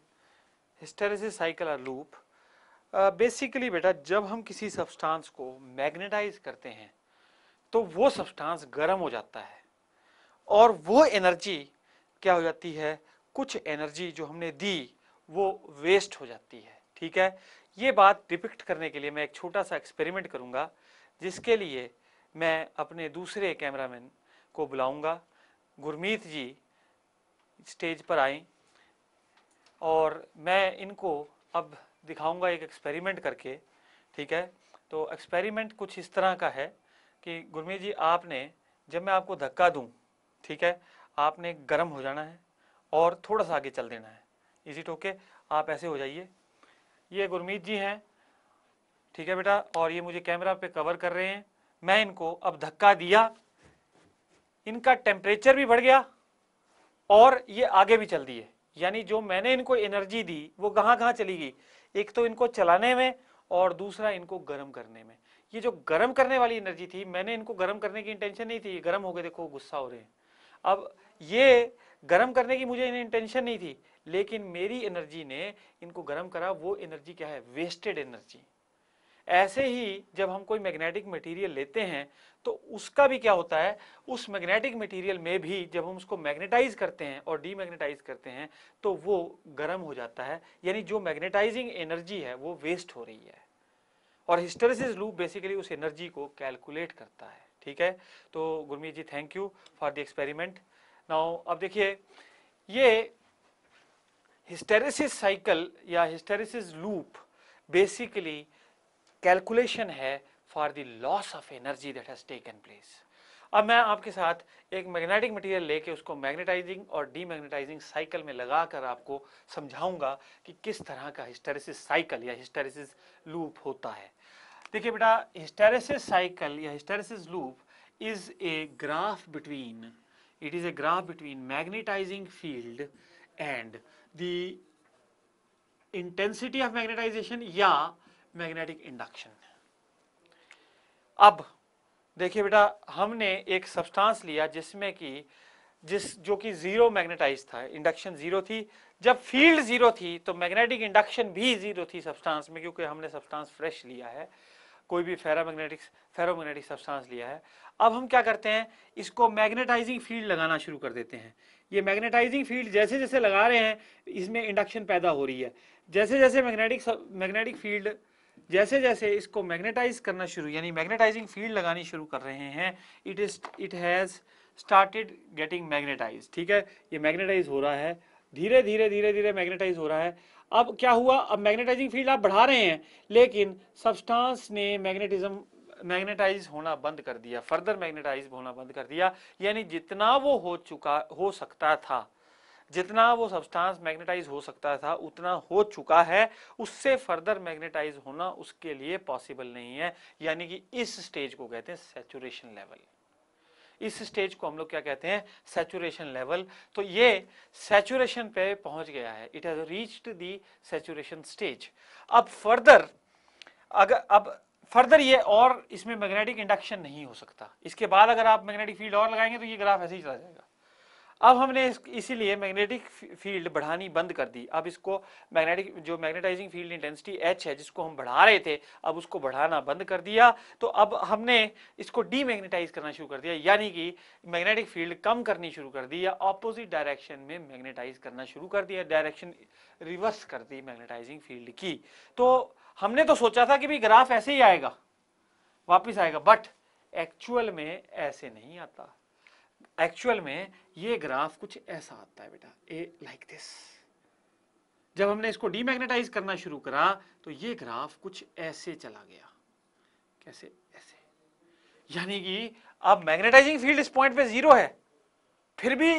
A: हिस्टेरेसिस साइकिल और लूप बेसिकली बेटा जब हम किसी सब्सटेंस को मैग्नेटाइज करते हैं तो वो सब्सटेंस गर्म हो जाता है और वो एनर्जी क्या हो जाती है कुछ एनर्जी जो हमने दी वो वेस्ट हो जाती है ठीक है ये बात डिपिक्ट करने के लिए मैं एक छोटा सा एक्सपेरिमेंट करूँगा जिसके लिए मैं अपने दूसरे कैमरामैन को बुलाऊँगा गुरमीत जी स्टेज पर आई और मैं इनको अब दिखाऊंगा एक एक्सपेरिमेंट करके ठीक है तो एक्सपेरिमेंट कुछ इस तरह का है कि गुरमीत जी आपने जब मैं आपको धक्का दूँ ठीक है आपने गर्म हो जाना है और थोड़ा सा आगे चल देना है इजी टोके आप ऐसे हो जाइए ये गुरमीत जी हैं ठीक है बेटा और ये मुझे कैमरा पे कवर कर रहे हैं मैं इनको अब धक्का दिया इनका टेम्परेचर भी बढ़ गया और ये आगे भी चल दिए यानी जो मैंने इनको एनर्जी दी वो कहाँ कहाँ चली गई एक तो इनको चलाने में और दूसरा इनको गर्म करने में ये जो गर्म करने वाली एनर्जी थी मैंने इनको गर्म करने की इंटेंशन नहीं थी गर्म हो गए देखो गुस्सा हो रहे हैं अब ये गर्म करने की मुझे इंटेंशन नहीं थी लेकिन मेरी एनर्जी ने इनको गर्म करा वो एनर्जी क्या है वेस्टेड एनर्जी ऐसे ही जब हम कोई मैग्नेटिक मटेरियल लेते हैं तो उसका भी क्या होता है उस मैग्नेटिक मटेरियल में भी जब हम उसको मैग्नेटाइज करते हैं और डीमैग्नेटाइज करते हैं तो वो गर्म हो जाता है यानी जो मैग्नेटाइजिंग एनर्जी है वो वेस्ट हो रही है और हिस्टेरिसिस लूप बेसिकली उस एनर्जी को कैलकुलेट करता है ठीक है तो Gurmeet ji thank you for the experiment now अब देखिए ये हिस्टेरिसिस साइकिल या हिस्टेरिसिस लूप बेसिकली कैलकुलेशन है for the loss of energy that has taken place अब मैं आपके साथ एक मैग्नेटिक मटेरियल लेके उसको मैग्नेटाइजिंग और डीमैग्नेटाइजिंग साइकिल में लगा कर आपको समझाऊंगा कि किस तरह का हिस्टेरिसिस साइकिल या हिस्टेरिसिस लूप होता है देखिए बेटा हिस्टेरिसिस साइकिल या hysteresis loop is a graph between it is a graph between magnetizing field and the intensity of magnetization या magnetic induction. अब देखिए बेटा हमने एक सब्सटेंस लिया जिसमें कि जिस जो कि जीरो मैग्नेटाइज था इंडक्शन जीरो थी जब फील्ड जीरो थी तो मैग्नेटिक इंडक्शन भी जीरो थी सब्सटेंस में क्योंकि हमने सब्सटेंस फ्रेश लिया है कोई भी फेरामैग्नेटिक फेरोमैग्नेटिक सब्सटेंस लिया है अब हम क्या करते हैं इसको मैग्नेटाइजिंग फील्ड लगाना शुरू कर देते हैं ये मैग्नेटाइजिंग फील्ड जैसे जैसे लगा रहे हैं इसमें इंडक्शन पैदा हो रही है जैसे जैसे मैग्नेटिक मैग्नेटिक फील्ड जैसे जैसे इसको मैग्नेटाइज करना शुरू यानी मैग्नेटाइजिंग फील्ड लगानी शुरू कर रहे हैं it is it has started getting magnetize ठीक है ये मैग्नेटाइज हो रहा है धीरे धीरे धीरे धीरे मैग्नेटाइज हो रहा है अब क्या हुआ अब मैग्नेटाइजिंग फील्ड आप बढ़ा रहे हैं लेकिन सब्सटेंस ने मैग्नेटिज्म मैग्नेटाइज होना बंद कर दिया फर्दर मैग्नेटाइज होना बंद कर दिया यानी जितना वो हो चुका हो सकता था जितना वो सब्सटेंस मैग्नेटाइज हो सकता था उतना हो चुका है उससे फर्दर मैग्नेटाइज होना उसके लिए पॉसिबल नहीं है यानी कि इस स्टेज को कहते हैं सेचुरेशन लेवल इस स्टेज को हम लोग क्या कहते हैं सेचुरेशन लेवल तो ये सेचुरेशन पे पहुंच गया है it has reached the saturation stage अब फर्दर अगर अब फर्दर ये और इसमें मैग्नेटिक इंडक्शन नहीं हो सकता इसके बाद अगर आप मैग्नेटिक फील्ड और लगाएंगे तो ये ग्राफ ऐसे ही चला जाएगा अब हमने इसीलिए मैग्नेटिक फील्ड बढ़ानी बंद कर दी अब इसको मैग्नेटिक जो मैग्नेटाइजिंग फील्ड इंटेंसिटी एच है जिसको हम बढ़ा रहे थे अब उसको बढ़ाना बंद कर दिया तो अब हमने इसको डीमैग्नेटाइज करना शुरू कर दिया यानी कि मैग्नेटिक फील्ड कम करनी शुरू कर दी या ऑपोजिट डायरेक्शन में मैग्नेटाइज करना शुरू कर दिया डायरेक्शन रिवर्स कर दी मैग्नेटाइजिंग फील्ड की तो हमने तो सोचा था कि भी ग्राफ ऐसे ही आएगा वापस आएगा बट एक्चुअल में ऐसे नहीं आता एक्चुअल में ये ग्राफ कुछ ऐसा आता है बेटा ए लाइक दिस जब हमने इसको डीमैग्नेटाइज करना शुरू करा तो ये ग्राफ कुछ ऐसे चला गया कैसे ऐसे यानी कि अब मैग्नेटाइजिंग फील्ड इस पॉइंट पे जीरो है फिर भी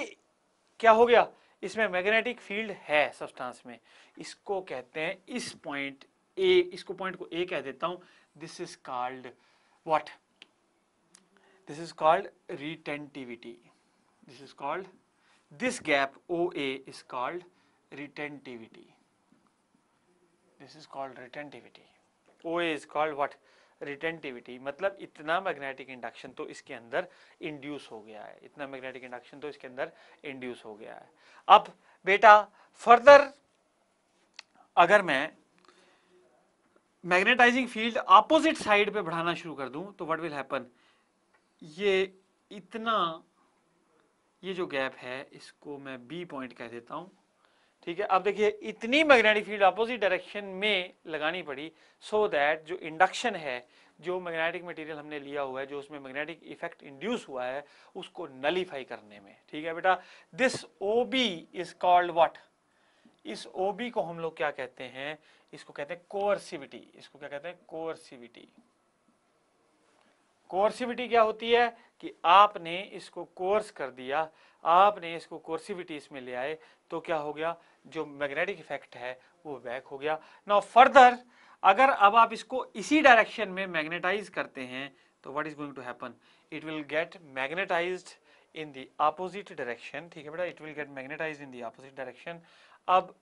A: क्या हो गया इसमें मैग्नेटिक फील्ड है सब्सटेंस में इसको कहते हैं इस पॉइंट ए इसको पॉइंट को ए कह देता हूं this is called what this is called retentivity this is called O A is called retentivity this is called retentivity O A is called what retentivity मतलब इतना मैग्नेटिक इंडक्शन तो इसके अंदर इंड्यूस हो गया है इतना मैग्नेटिक इंडक्शन तो इसके अंदर इंड्यूस हो गया है अब बेटा फर्दर अगर मैं मैग्नेटाइजिंग फील्ड अपोजिट साइड पे बढ़ाना शुरू कर दूं तो व्हाट विल हैपन ये इतना ये जो गैप है इसको मैं बी पॉइंट कह देता हूं ठीक है अब देखिए इतनी मैग्नेटिक फील्ड अपोजिट डायरेक्शन में लगानी पड़ी सो so दैट जो इंडक्शन है जो मैग्नेटिक मटेरियल हमने लिया हुआ है जो उसमें मैग्नेटिक इफेक्ट इंड्यूस हुआ है उसको नलीफाई करने में ठीक है बेटा this O B is called what इस ओबी को हम लोग क्या कहते हैं इसको कहते हैं कोअर्सिविटी इसको क्या कहते हैं कोअर्सिविटी कोर्सिविटी क्या होती है कि आपने इसको कोर्स कर दिया आपने इसको कोर्सिविटी इसमें ले आए तो क्या हो गया जो मैग्नेटिक इफेक्ट है वो बैक हो गया नाउ फर्दर अगर अब आप इसको इसी डायरेक्शन में मैग्नेटाइज करते हैं तो what is going to happen it will get magnetized in the opposite direction ठीक है बेटा it will get magnetize in the opposite direction अब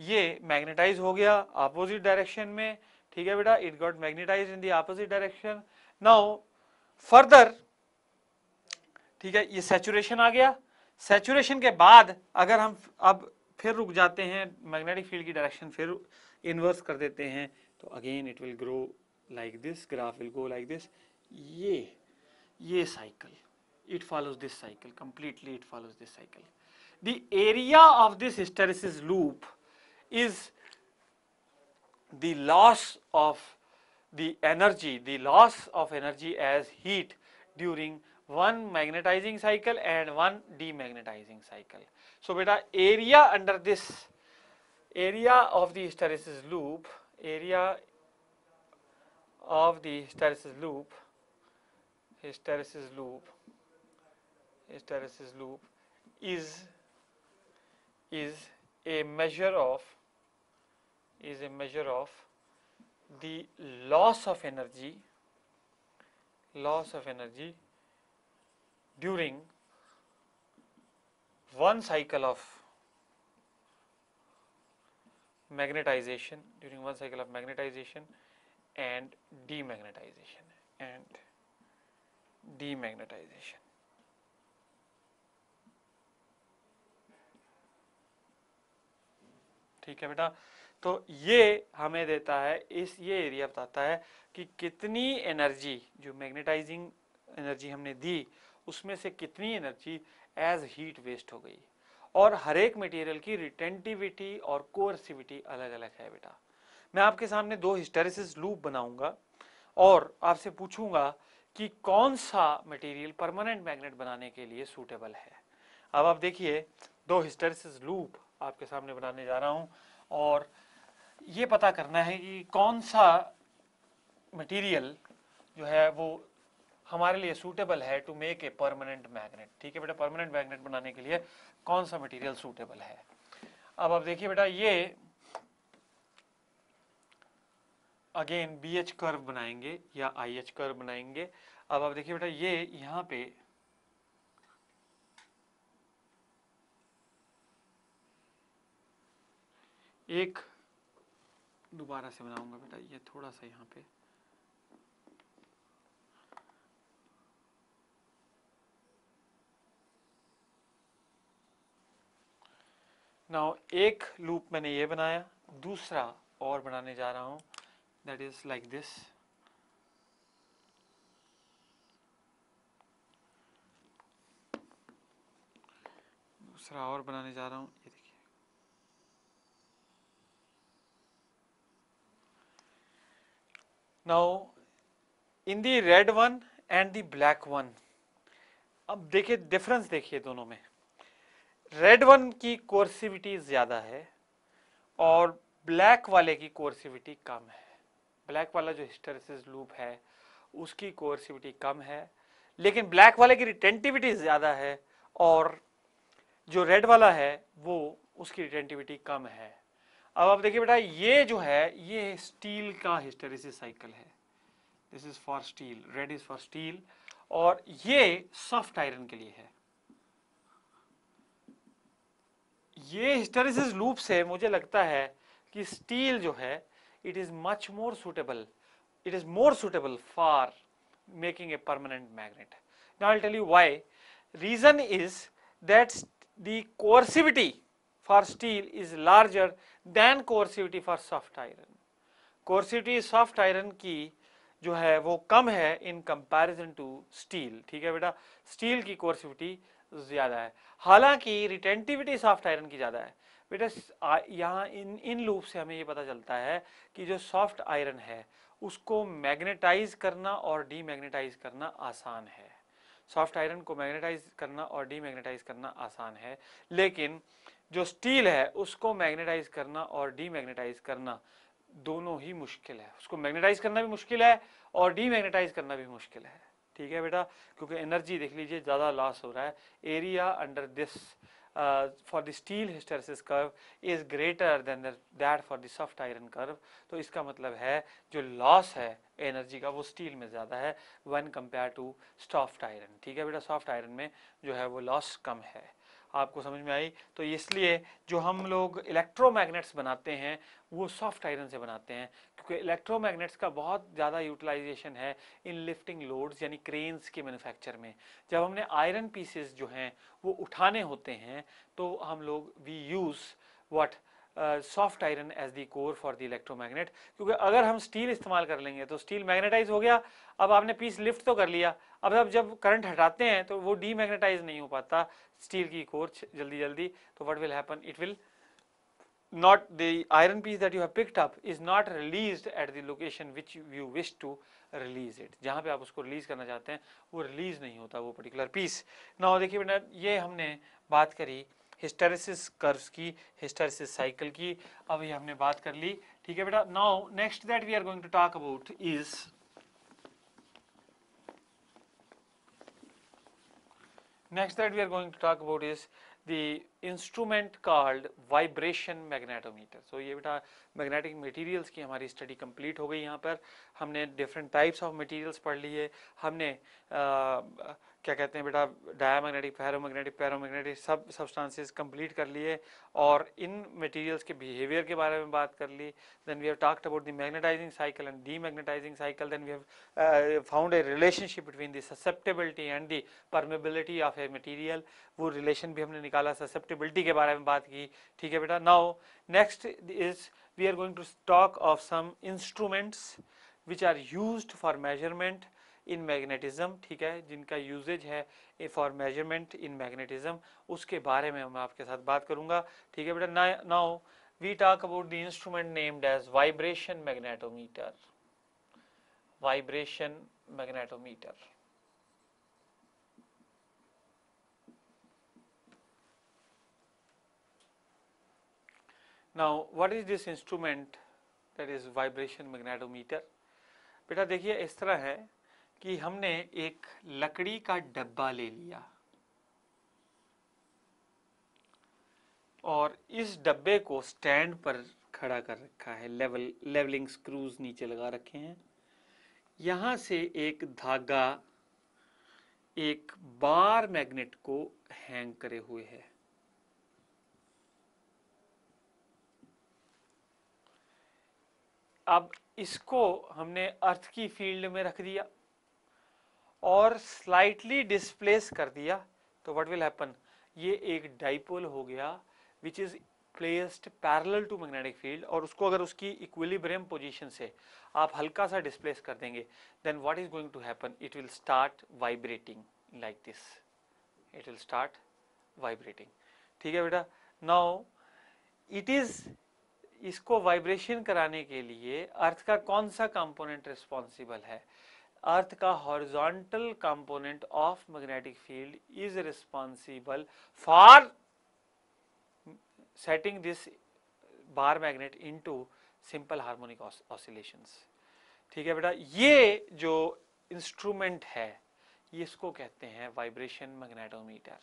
A: ये मैग्नेटाइज हो गया अपोजिट डायरेक्शन में ठीक है बेटा it got magnetize in the opposite direction now further ठीक है ये सेचुरेशन आ गया सेचुरेशन के बाद अगर हम अब फिर रुक जाते हैं मैग्नेटिक फील्ड की डायरेक्शन फिर इन्वर्स कर देते हैं तो again it will grow like this graph will go like this ये ये cycle it follows this cycle completely it follows this cycle the area of this hysteresis loop is the loss of the energy, the loss of energy as heat during one magnetizing cycle and one demagnetizing cycle. So, beta area under this area of the hysteresis loop, area of the hysteresis loop, hysteresis loop, hysteresis loop is is a measure of is a measure of the loss of energy loss of energy during one cycle of magnetization during one cycle of magnetization and demagnetization and demagnetization ठीक है बेटा तो ये हमें देता है इस ये एरिया बताता है कि कितनी एनर्जी जो मैग्नेटाइजिंग एनर्जी हमने दी उसमें से कितनी एनर्जी एज हीट वेस्ट हो गई और हर एक मटेरियल की रिटेंटिविटी और कोर्सिविटी अलग अलग है बेटा मैं आपके सामने दो हिस्टेरिस लूप बनाऊंगा और आपसे पूछूंगा कि कौन सा मटेरियल परमानेंट मैग्नेट बनाने के लिए सूटेबल है अब आप देखिए दो हिस्टेरिस लूप आपके सामने बनाने जा रहा हूं और ये पता करना है कि कौन सा मटेरियल जो है वो हमारे लिए सूटेबल है to make a permanent magnet ठीक है बेटा परमानेंट मैग्नेट बनाने के लिए कौन सा मटेरियल सूटेबल है अब आप देखिए बेटा ये अगेन बी एच कर्व बनाएंगे या आई एच कर्व बनाएंगे अब आप देखिए बेटा ये यहाँ पे एक दोबारा से बनाऊंगा बेटा ये थोड़ा सा यहाँ पे नाउ एक लूप मैंने ये बनाया दूसरा और बनाने जा रहा हूं दैट इज लाइक दिस दूसरा और बनाने जा रहा हूं ये now in the red one and the black one अब देखिए डिफरेंस देखिए दोनों में रेड वन की कोर्सिविटी ज़्यादा है और ब्लैक वाले की कोर्सिविटी कम है ब्लैक वाला जो हिस्टेरिसिस लूप है उसकी कोर्सिविटी कम है लेकिन ब्लैक वाले की रिटेंटिविटी ज़्यादा है और जो रेड वाला है वो उसकी रिटेंटिविटी कम है अब आप देखिए बेटा ये जो है ये स्टील का हिस्टेरिसिस साइकिल है this is for steel red is for steel और ये सॉफ्ट आयरन के लिए है ये हिस्टेरिसिस लूप से मुझे लगता है कि स्टील जो है it is much more suitable it is more suitable for making a permanent magnet now I tell you why reason is that the coercivity for steel is larger than coercivity for soft iron. Coercivity soft iron की जो है वो कम है in comparison to steal ठीक है बेटा steel की कोर्सिविटी ज़्यादा है हालांकि रिटेंटिविटी सॉफ्ट आयरन की ज़्यादा है बेटा यहाँ इन इन लूप से हमें ये पता चलता है कि जो सॉफ्ट आयरन है उसको मैग्नेटाइज करना और डीमैग्नेटाइज करना आसान है सॉफ्ट आयरन को मैग्नेटाइज करना और डीमैग्नेटाइज करना आसान है लेकिन जो स्टील है उसको मैग्नेटाइज करना और डीमैग्नेटाइज करना दोनों ही मुश्किल है उसको मैग्नेटाइज करना भी मुश्किल है और डीमैग्नेटाइज करना भी मुश्किल है ठीक है बेटा क्योंकि एनर्जी देख लीजिए ज़्यादा लॉस हो रहा है area under this for the steel hysteresis curve is greater than that for the soft iron curve तो इसका मतलब है जो लॉस है एनर्जी का वो स्टील में ज़्यादा है when compare to soft iron ठीक है बेटा सॉफ्ट आयरन में जो है वो लॉस कम है आपको समझ में आई तो इसलिए जो हम लोग इलेक्ट्रोमैग्नेट्स बनाते हैं वो सॉफ्ट आयरन से बनाते हैं क्योंकि इलेक्ट्रोमैग्नेट्स का बहुत ज़्यादा यूटिलाइजेशन है इन लिफ्टिंग लोड्स यानी क्रेन्स के मैन्युफैक्चर में जब हमने आयरन पीसेस जो हैं वो उठाने होते हैं तो हम लोग we use what soft iron as the core for the electromagnet क्योंकि अगर हम स्टील इस्तेमाल कर लेंगे तो स्टील मैग्नेटाइज हो गया अब आपने पीस लिफ्ट तो कर लिया अब अब जब करंट हटाते हैं तो वो डीमैग्नेटाइज नहीं हो पाता स्टील की कोर जल्दी जल्दी तो what will happen it will not the iron piece that you have picked up is not released at the location which you wish to release it जहाँ पे आप उसको रिलीज करना चाहते हैं वो रिलीज नहीं होता वो पर्टिकुलर पीस ना देखिए बेटा ये हमने बात करी हिस्टेरिस कर्व्स की हिस्टेरिस साइकिल की अब ये हमने बात कर ली ठीक है बेटा now next that we are going to talk about is Next that we are going to talk about is the instrument called vibration magnetometer. So ye beta magnetic materials ki hamari study complete ho gayi yahan par humne different types of materials पढ़ liye humne uh, क्या कहते हैं बेटा diamagnetic ferromagnetic पैरोमैग्नेटिक सब substances complete कर लिए और इन materials के बिहेवियर के बारे में बात कर ली then we have talked about the magnetising cycle and demagnetizing cycle then we have found a relationship between the susceptibility and the permeability of a material वो रिलेशन भी हमने निकाला ससेप्टेबिलिटी के बारे में बात की ठीक है बेटा now next is we are going to talk of some instruments which are use for measurement in magnetism ठीक है जिनका यूजेज है फॉर मेजरमेंट इन मैग्नेटिज्म उसके बारे में मैं आपके साथ बात करूंगा ठीक है बेटा now we talk about the instrument named as vibration magnetometer vibration magnetometer now what is this instrument that is vibration magnetometer बेटा देखिए इस तरह है कि हमने एक लकड़ी का डब्बा ले लिया और इस डब्बे को स्टैंड पर खड़ा कर रखा है लेवल लेवलिंग स्क्रूज नीचे लगा रखे हैं यहां से एक धागा एक बार मैग्नेट को हैंग करे हुए है अब इसको हमने अर्थ की फील्ड में रख दिया और स्लाइटली डिस्प्लेस कर दिया तो व्हाट विल हैपन ये एक डाइपोल हो गया which is placed parallel to magnetic field और उसको अगर उसकी इक्विलिब्रियम पोजीशन से आप हल्का सा डिस्प्लेस कर देंगे then what is going to happen it will start vibrating like this it will start vibrating ठीक है बेटा नाउ इट इज़ इसको वाइब्रेशन कराने के लिए अर्थ का कौन सा कंपोनेंट रिस्पॉन्सिबल है अर्थ का horizontal component of magnetic field is responsible for setting this bar magnet into simple harmonic oscillations ठीक है बेटा ये जो इंस्ट्रूमेंट है ये इसको कहते हैं वाइब्रेशन मैग्नेटोमीटर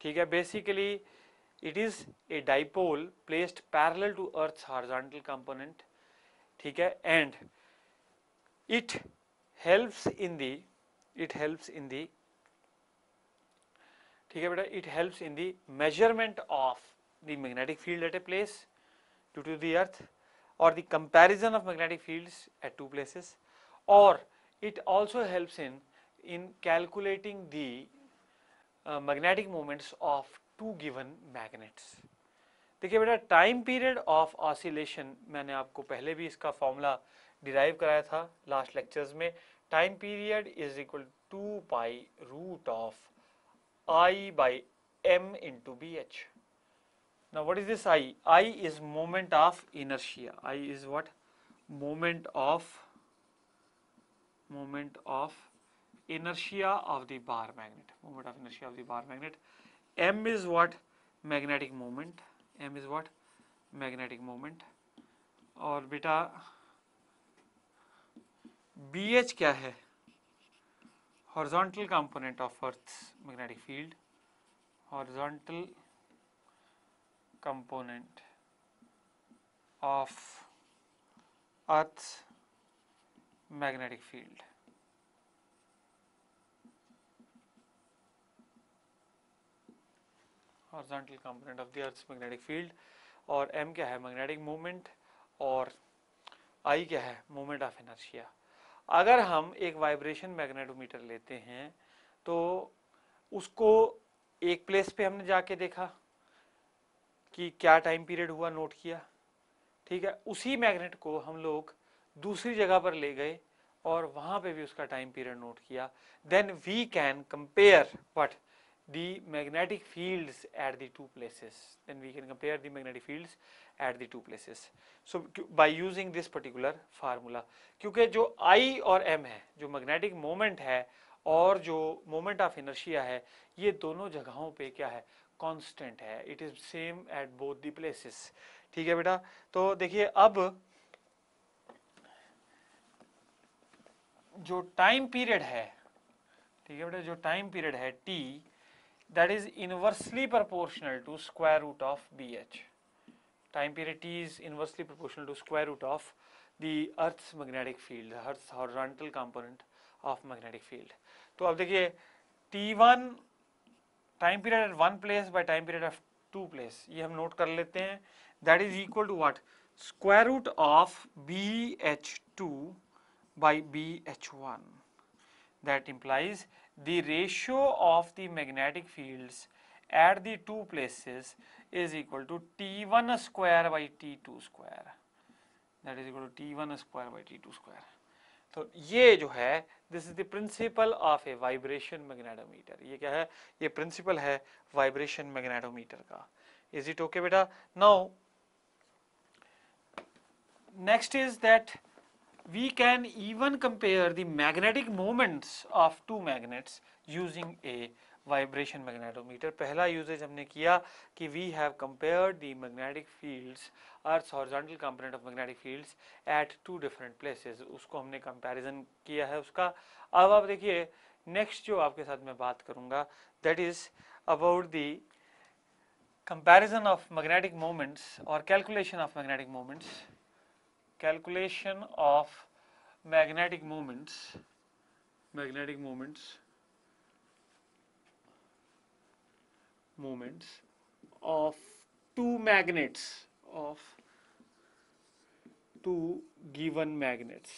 A: ठीक है basically it is a dipole placed parallel to earth horizontal component ठीक है and it helps in the it helps in the ठीक है बेटा it helps in the measurement of the magnetic field at a place due to the earth or the comparison of magnetic fields at two places or it also helps in in calculating the uh, magnetic moments of two given magnets देखिए बेटा time period of oscillation मैंने आपको पहले भी इसका formula derive कराया था last lectures में time period is equal to 2 pi root of i by m into bh. Now what is this i? i is moment of inertia. i is what? Moment of moment of inertia of the bar magnet. Moment of inertia of the bar magnet. m is what? Magnetic moment. m is what? Magnetic moment. Or beta B H क्या है horizontal component of earth magnetic field horizontal component of earth magnetic field horizontal component of the earth magnetic field और M क्या है magnetic movement और आई क्या है movement of एनर्जिया अगर हम एक वाइब्रेशन मैग्नेटोमीटर लेते हैं तो उसको एक प्लेस पे हमने जाके देखा कि क्या टाइम पीरियड हुआ नोट किया ठीक है उसी मैग्नेट को हम लोग दूसरी जगह पर ले गए और वहाँ पे भी उसका टाइम पीरियड नोट किया then we can compare what the magnetic fields at the two places then we can compare the magnetic fields at the two places so by using this particular formula kyunki jo I aur M hai jo magnetic moment hai aur jo moment of inertia hai ye dono jagahon pe kya hai constant hai it is same at both the places theek hai beta to dekhiye ab जो time period है ठीक है बेटा जो time period है T that is inversely proportional to square root of BH. Time period T is inversely proportional to square root of the Earth's magnetic field, the Earth's horizontal component of magnetic field. तो अब देखिए T1 time period at one place by time period of two place. We have note kar lete हैं that is equal to what? Square root of B H two by B H one that implies the ratio of the magnetic fields at the two places is equal to T1 square by T2 square that is equal to T1 square by T2 square तो ये जो है this is the principle of a vibration magnetometer ये क्या है ये principle है vibration magnetometer का इज इट ओके बेटा now next is that we can even compare the magnetic moments of two magnets using a vibration magnetometer pehla usage humne kiya ki we have compared the magnetic fields earth's horizontal component of magnetic fields at two different places usko humne comparison kiya hai uska ab aap dekhiye next jo aapke sath main baat karunga that is about the comparison of magnetic moments or calculation of magnetic moments calculation of magnetic moments magnetic moments moments of two magnets of two given magnets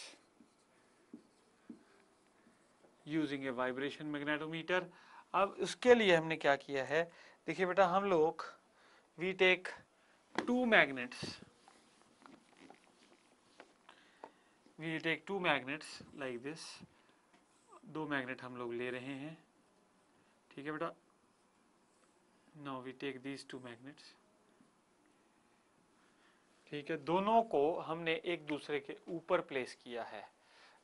A: using a vibration magnetometer अब उसके लिए हमने क्या किया है देखिए बेटा हम लोग we take two magnets we take two magnets like this दो मैग्नेट हम लोग ले रहे हैं ठीक है बेटा now we take these two magnets ठीक है दोनों को हमने एक दूसरे के ऊपर प्लेस किया है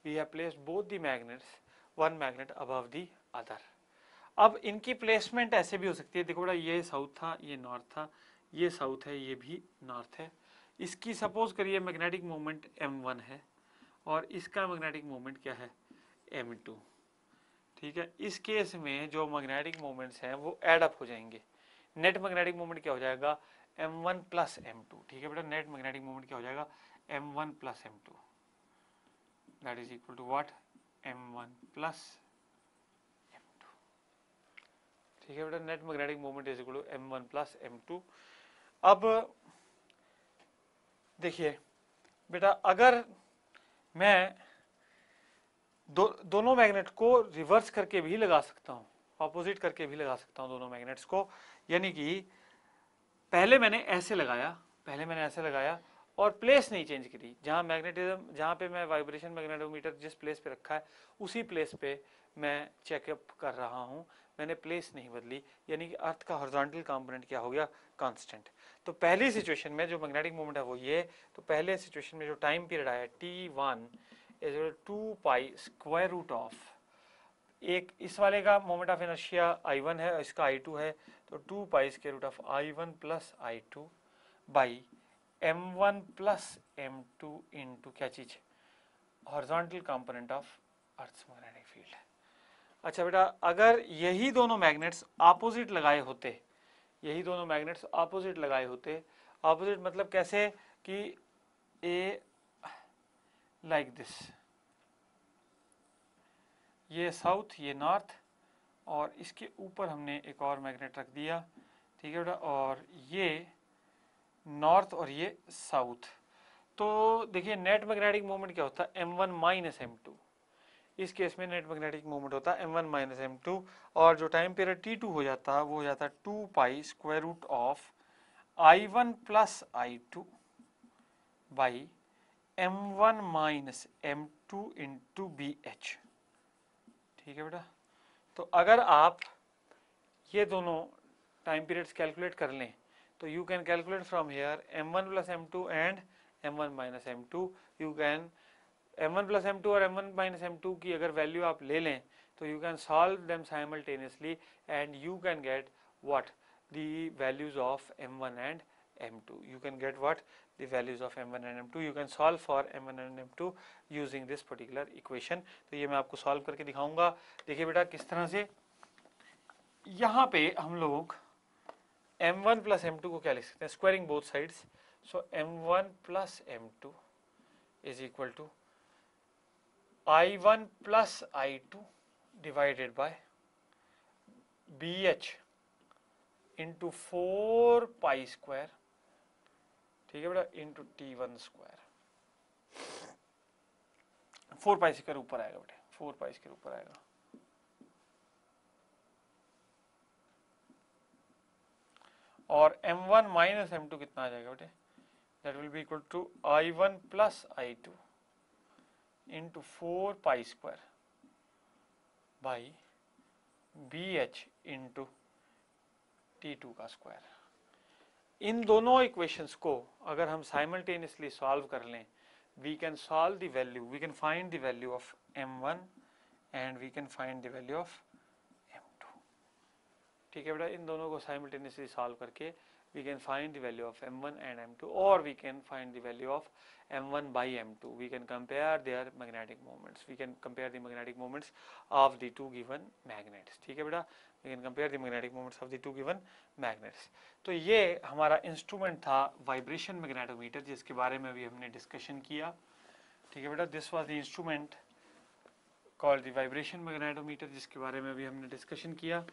A: we have place both the magnets one magnet above the other अब इनकी प्लेसमेंट ऐसे भी हो सकती है देखो बेटा ये साउथ था ये नॉर्थ था ये साउथ है ये भी नॉर्थ है इसकी सपोज करिए मैग्नेटिक मोमेंट एम वन है और इसका मैग्नेटिक मोमेंट क्या है एम टू ठीक है इस केस में जो मैग्नेटिक मोमेंट्स हैं वो एड अप हो जाएंगे नेट मैग्नेटिक मोमेंट क्या हो जाएगा M one plus M two ठीक है बेटा नेट मैग्नेटिक मोमेंट क्या हो जाएगा M one plus M two that is equal to what M one plus M two ठीक है बेटा net magnetic moment is equal to M one plus M two अब देखिए बेटा अगर मैं दो, दोनों मैग्नेट को रिवर्स करके भी लगा सकता हूँ अपोजिट करके भी लगा सकता हूँ दोनों मैग्नेट्स को यानी कि पहले मैंने ऐसे लगाया पहले मैंने ऐसे लगाया और प्लेस नहीं चेंज करी जहाँ मैग्नेटिज्म जहाँ पे मैं वाइब्रेशन मैग्नेटोमीटर जिस प्लेस पे रखा है उसी प्लेस पे मैं चेकअप कर रहा हूँ मैंने प्लेस नहीं बदली यानी कि अर्थ का हॉर्जॉन्टल कंपोनेंट क्या हो गया कांस्टेंट तो पहली सिचुएशन में जो मैग्नेटिक मोमेंट है वो ये तो पहले सिचुएशन में जो टाइम पीरियड आया T one is two pi square root of एक इस वाले का moment of inertia I one है इसका आई टू है तो two pi square root of I one plus I two by M one plus M two into क्या चीज़ horizontal component of earth magnetic field अच्छा बेटा अगर यही दोनों मैग्नेट्स अपोजिट लगाए होते यही दोनों मैग्नेट्स ऑपोजिट लगाए होते ऑपोजिट मतलब कैसे कि ए लाइक दिस ये साउथ ये नॉर्थ और इसके ऊपर हमने एक और मैग्नेट रख दिया ठीक है बेटा और ये नॉर्थ और ये साउथ तो देखिए नेट मैग्नेटिक मोमेंट क्या होता है M one minus M two इस केस में नेट मैग्नेटिक मोमेंट होता है M one minus M two और जो टाइम पीरियड टी टू हो जाता है वो हो जाता है two pi square root of I one plus I two by M one minus M two into B H ठीक है बेटा तो अगर आप ये दोनों टाइम पीरियड्स कैलकुलेट कर लें तो you can calculate from here M one plus M two and M one minus M two you can M one plus M two और M one minus M two की अगर value आप ले लें तो you can solve them simultaneously and you can get what the values of m1 and m2 you can of M one and M m1 you m2 solve for M one m1 M m2 using this particular equation तो ये मैं आपको solve करके दिखाऊंगा देखिए बेटा किस तरह से यहाँ पे हम लोग m1 वन प्लस एम को क्या लिख सकते हैं squaring both sides so m1 one plus M two is equal to I one plus I two BH into 4 pi square four pi ठीक है बेटा into T1 square 4 pi square ऊपर आएगा बेटे फोर पाई square ऊपर आएगा और m1 one minus M कितना आ जाएगा बेटे that will be equal to I one plus I two into 4 pi square by BH into T2 का स्क्वायर इन दोनों इक्वेशंस को अगर हम साइमल्टेनियसली सॉल्व कर लें we can solve the value we can find the value of m1 and we can find the value of m2 ठीक है बेटा इन दोनों को साइमल्टेनियसली सॉल्व करके we can find the value of M1 and M2 or we can find the value of M1 by M2. We can compare their magnetic moments. We can compare the magnetic moments of the two given magnets. theek hai beta we can compare the magnetic moments of the two given magnets. to ye hamara instrument tha vibration magnetometer jiske bare mein bhi humne discussion kiya theek hai beta this was the instrument called the vibration magnetometer jiske bare mein bhi humne discussion kiya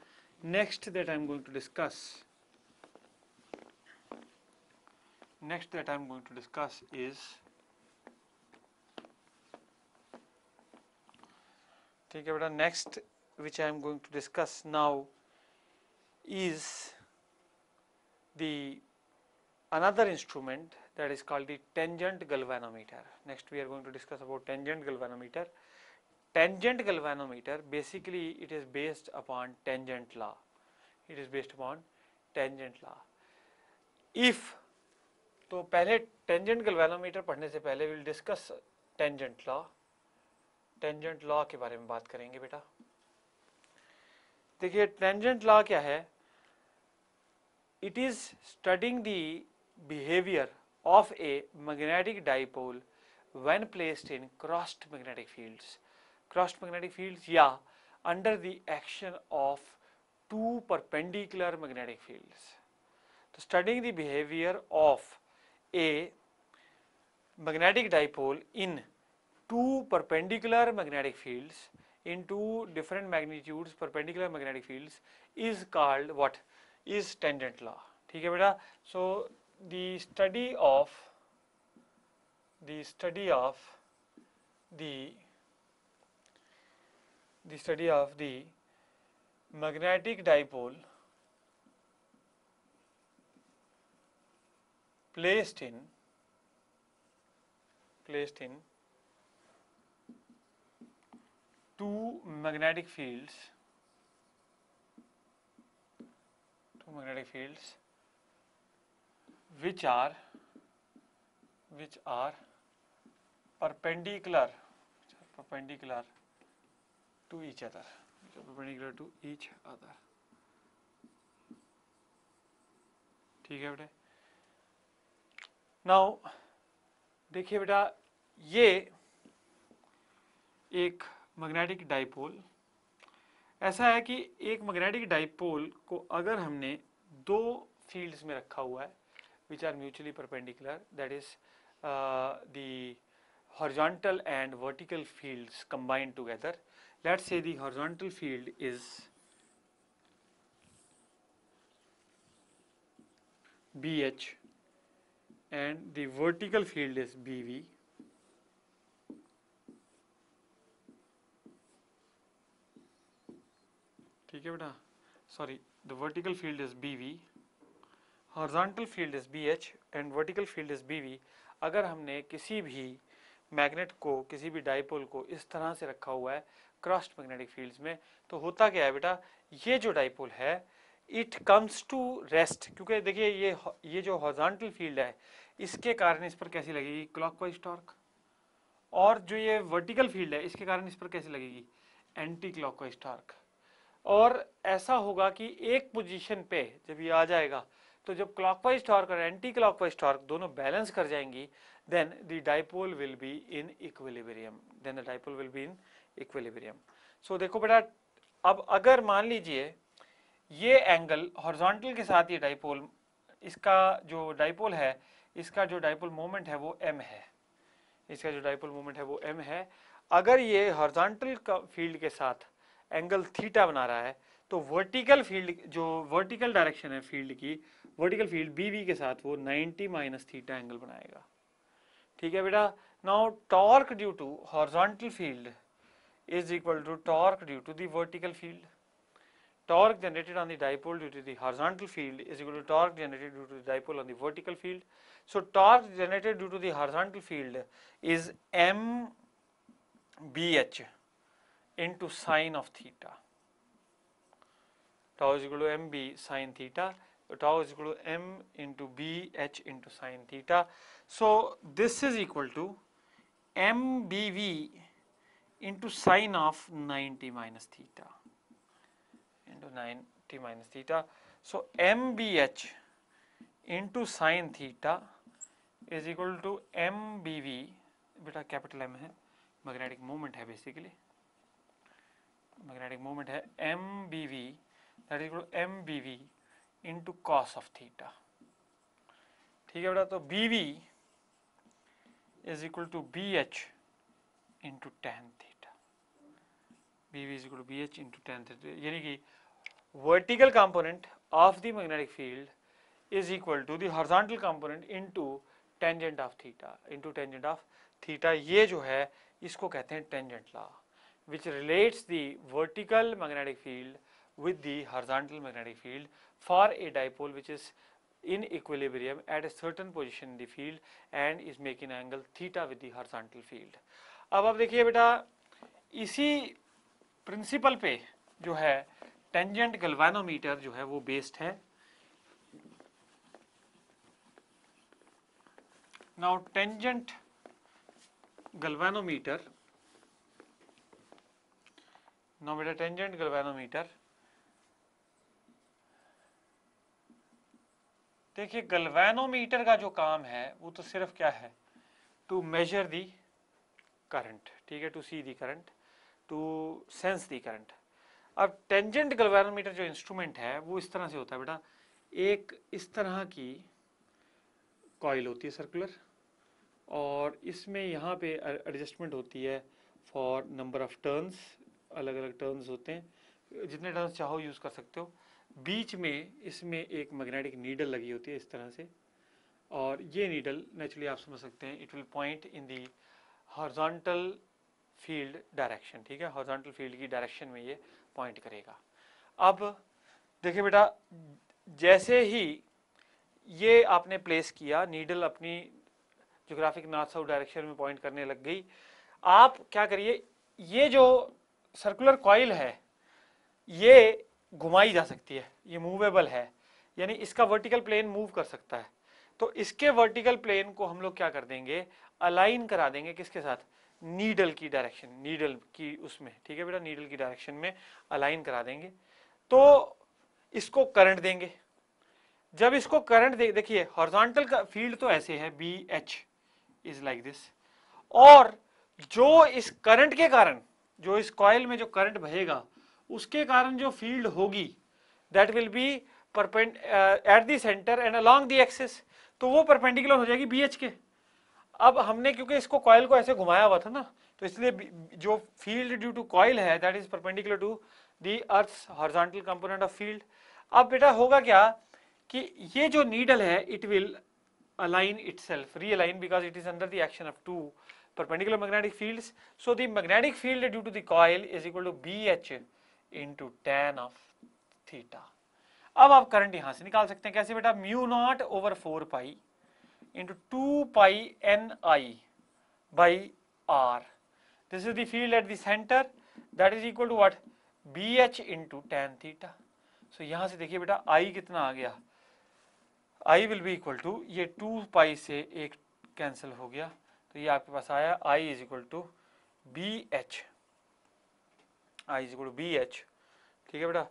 A: next that I am going to discuss Next that I am going to discuss is take about the Next, which I am going to discuss now is the another instrument that is called the tangent galvanometer. Next we are going to discuss about tangent galvanometer. Tangent galvanometer basically it is based upon tangent law. It is based upon tangent law. If तो पहले tangent गलवेलोमीटर पढ़ने से पहले will discuss tangent law tangent law के बारे में बात करेंगे बेटा देखिए टेंजेंट लॉ क्या है it is studying the behaviour of a magnetic dipole when placed in crossed magnetic fields crossed magnetic fields या under the action of two perpendicular magnetic fields तो studying the behaviour of a magnetic dipole in two perpendicular magnetic fields in two different magnitudes perpendicular magnetic fields is called what is tangent law ठीक है so the study of the study of the the study of the magnetic dipole placed in placed in two magnetic fields two magnetic fields which are which are perpendicular which are perpendicular to each other which are perpendicular to each other ठीक है बेटे now देखिए बेटा ये एक magnetic dipole ऐसा है कि एक मैग्नेटिक डाइपोल को अगर हमने दो फील्ड्स में रखा हुआ है which are mutually perpendicular that is the and vertical fields combined together let's say the horizontal field is B H and the vertical field is BV ठीक है बेटा sorry the vertical field is B V horizontal field is B H and vertical field is B V अगर हमने किसी भी magnet को किसी भी डाइपोल को इस तरह से रखा हुआ है क्रॉस्ड मैग्नेटिक फील्ड्स में तो होता क्या है बेटा ये जो डाइपोल है इट कम्स टू रेस्ट क्योंकि देखिए ये ये जो हॉर्जेंटल फील्ड है इसके कारण इस पर कैसी लगेगी क्लॉकवाइज टॉर्क और जो ये वर्टिकल फील्ड है इसके कारण इस पर कैसी लगेगी एंटी क्लॉकवाइज टॉर्क और ऐसा होगा कि एक पोजीशन पे जब ये आ जाएगा तो जब क्लॉकवाइज टॉर्क और एंटी क्लॉकवाइज टॉर्क दोनों बैलेंस कर जाएंगी then the dipole will be in equilibrium then the dipole will be in equilibrium so देखो बेटा अब अगर मान लीजिए ये एंगल हॉर्जोंटल के साथ ये डाइपोल इसका जो डाइपोल है इसका जो डाइपोल मोमेंट है वो एम है इसका जो डाइपोल मोमेंट है वो एम है अगर ये हॉर्जोंटल फील्ड के साथ एंगल थीटा बना रहा है तो वर्टिकल फील्ड जो वर्टिकल डायरेक्शन है फील्ड की वर्टिकल फील्ड बी वी के साथ वो 90 माइनस थीटा एंगल बनाएगा ठीक है बेटा now torque due to horizontal field is equal to torque due to the vertical field torque generated on the dipole due to the horizontal field is equal to torque generated due to the dipole on the vertical field. So, torque generated due to the horizontal field is m bh into sine of theta. Tau is equal to mb sine theta, tau is equal to m into bh into sine theta. So, this is equal to mbv into sine of 90 minus theta. into 9 t minus theta. So MBH into sine theta is equal to MBV, बेटा capital M है magnetic moment है basically magnetic moment है MBV that is equal to MBV into cos of theta. ठीक है बेटा तो BV is equal to BH into tan theta. BV is equal to BH into tan theta. यानी कि vertical component of the magnetic field is equal to the horizontal component into tangent of theta into tangent of theta ye jo hai isko kehte hain tangent law which relates the vertical magnetic field with the horizontal magnetic field for a dipole which is in equilibrium at a certain position in the field and is making an angle theta with the horizontal field ab आप dekhiye beta isi principle pe jo hai tangent galvanometer जो है वो based है now tangent galvanometer now बेटा tangent galvanometer देखिए galvanometer का जो काम है वो तो सिर्फ क्या है टू मेजर दी करंट ठीक है to see the current to sense the current अब टेंजेंट गलवेरोमीटर जो इंस्ट्रूमेंट है वो इस तरह से होता है बेटा एक इस तरह की कॉयल होती है सर्कुलर और इसमें यहाँ पे एडजस्टमेंट होती है फॉर नंबर ऑफ टर्न्स अलग अलग टर्न्स होते हैं जितने टर्न्स चाहो यूज़ कर सकते हो बीच में इसमें एक मैग्नेटिक नीडल लगी होती है इस तरह से और ये नीडल नेचुरली आप समझ सकते हैं it will point in the horizontal field direction ठीक है हॉर्जोंटल फील्ड की डायरेक्शन में ये पॉइंट करेगा अब देखिए बेटा जैसे ही ये आपने प्लेस किया नीडल अपनी जोग्राफिक नॉर्थ साउथ डायरेक्शन में पॉइंट करने लग गई आप क्या करिए ये जो सर्कुलर कॉयल है ये घुमाई जा सकती है ये मूवेबल है यानी इसका वर्टिकल प्लेन मूव कर सकता है तो इसके वर्टिकल प्लेन को हम लोग क्या कर देंगे अलाइन करा देंगे किसके साथ नीडल की डायरेक्शन नीडल की उसमें ठीक है बेटा नीडल की डायरेक्शन में अलाइन करा देंगे तो इसको करंट देंगे जब इसको करंट दे देखिए हॉर्जोंटल का फील्ड तो ऐसे है B H is like this और जो इस करंट के कारण जो इस कॉयल में जो करंट बहेगा उसके कारण जो फील्ड होगी that will be perpendicular देंटर एंड अलॉन्ग दी एक्सेस तो वो परपेंडिकुलर हो जाएगी बी एच के अब हमने क्योंकि इसको कॉयल को ऐसे घुमाया हुआ था ना तो इसलिए जो फील्ड ड्यू टू कॉइल है that is perpendicular to the earth horizontal component of field अब बेटा होगा क्या कि ये जो नीडल है it will align itself realign because it is under the action of two perpendicular magnetic field so the magnetic field due to coil is equal to B H into tan of theta अब आप current यहां से निकाल सकते हैं कैसे बेटा mu naught over four pi into 2 pi n i by r. This is the field at the center that is equal to what? B H into tan theta so यहाँ से देखिए बेटा आई कितना आ गया I will be equal to ये two pi से एक कैंसिल हो गया तो ये आपके पास आया I is equal to B H I is equal to B H ठीक है बेटा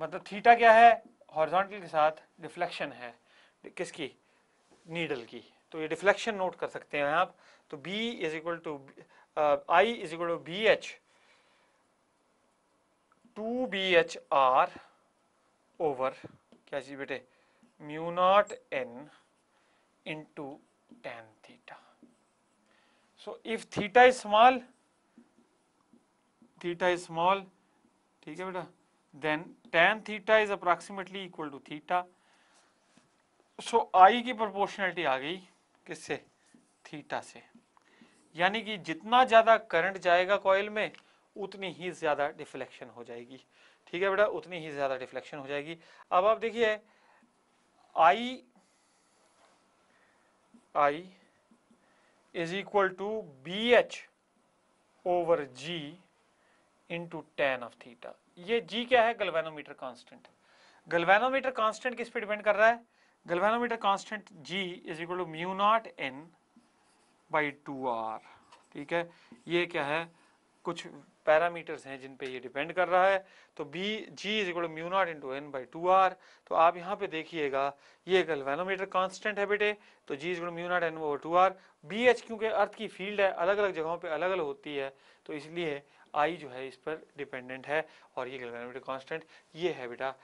A: मतलब थीटा क्या है हॉर्जोंटल के साथ डिफ्लेक्शन है किसकी नीडल की तो ये डिफ्लेक्शन नोट कर सकते हैं आप तो B is equal to I is equal to B H two B H R over क्या चीज बेटे mu naught N into tan theta so if theta is small theta is small ठीक है बेटा then tan theta is approximately equal to theta so so, I की proportionality आ गई किससे theta से यानी कि जितना ज़्यादा करंट जाएगा कॉयल में उतनी ही ज़्यादा डिफ्लेक्शन हो जाएगी ठीक है बेटा उतनी ही ज़्यादा डिफ्लेक्शन हो जाएगी अब आप देखिए I I is equal to B H over G into tan of theta ये जी क्या है गलवेनोमीटर कांस्टेंट गलवेनोमीटर कांस्टेंट किस पे डिपेंड कर रहा है galvanometer constant G is equal to mu naught n by 2R ठीक है ये क्या है कुछ पैरामीटर्स हैं जिन पे ये डिपेंड कर रहा है तो B G is equal mu naught into N by two R तो आप यहाँ पे देखिएगा ये गलवेनोमीटर कांस्टेंट है बेटे तो G is equal mu naught N over two R B H क्योंकि अर्थ की फील्ड है अलग अलग जगहों पे अलग अलग होती है तो इसलिए आई जो है इस पर डिपेंडेंट है और ये गलवेनोमीटर कांस्टेंट ये है बेटा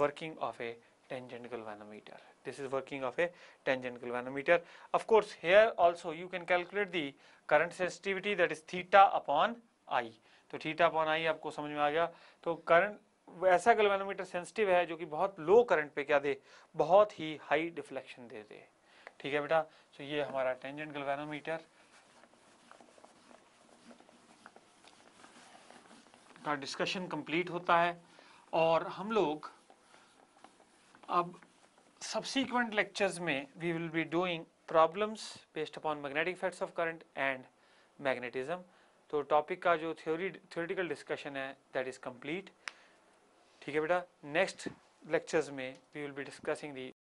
A: working of a tangent galvanometer this is working of a tangent galvanometer of course here also you can calculate the current sensitivity that is theta upon i तो थीटा अपॉन आई आपको समझ में आ गया तो current ऐसा galvanometer sensitive है जो कि बहुत लो करंट पे क्या दे बहुत ही हाई डिफ्लेक्शन दे दे ठीक है बेटा तो ये हमारा टेंजेंट गलवानोमीटर का डिस्कशन कंप्लीट होता है और हम लोग अब subsequent lectures may we will be doing problems based upon magnetic effects of current and magnetism. तो टॉपिक का जो थ्योरी थ्योरेटिकल डिस्कशन है दैट इज़ कंप्लीट ठीक है बेटा next lectures may we will be discussing the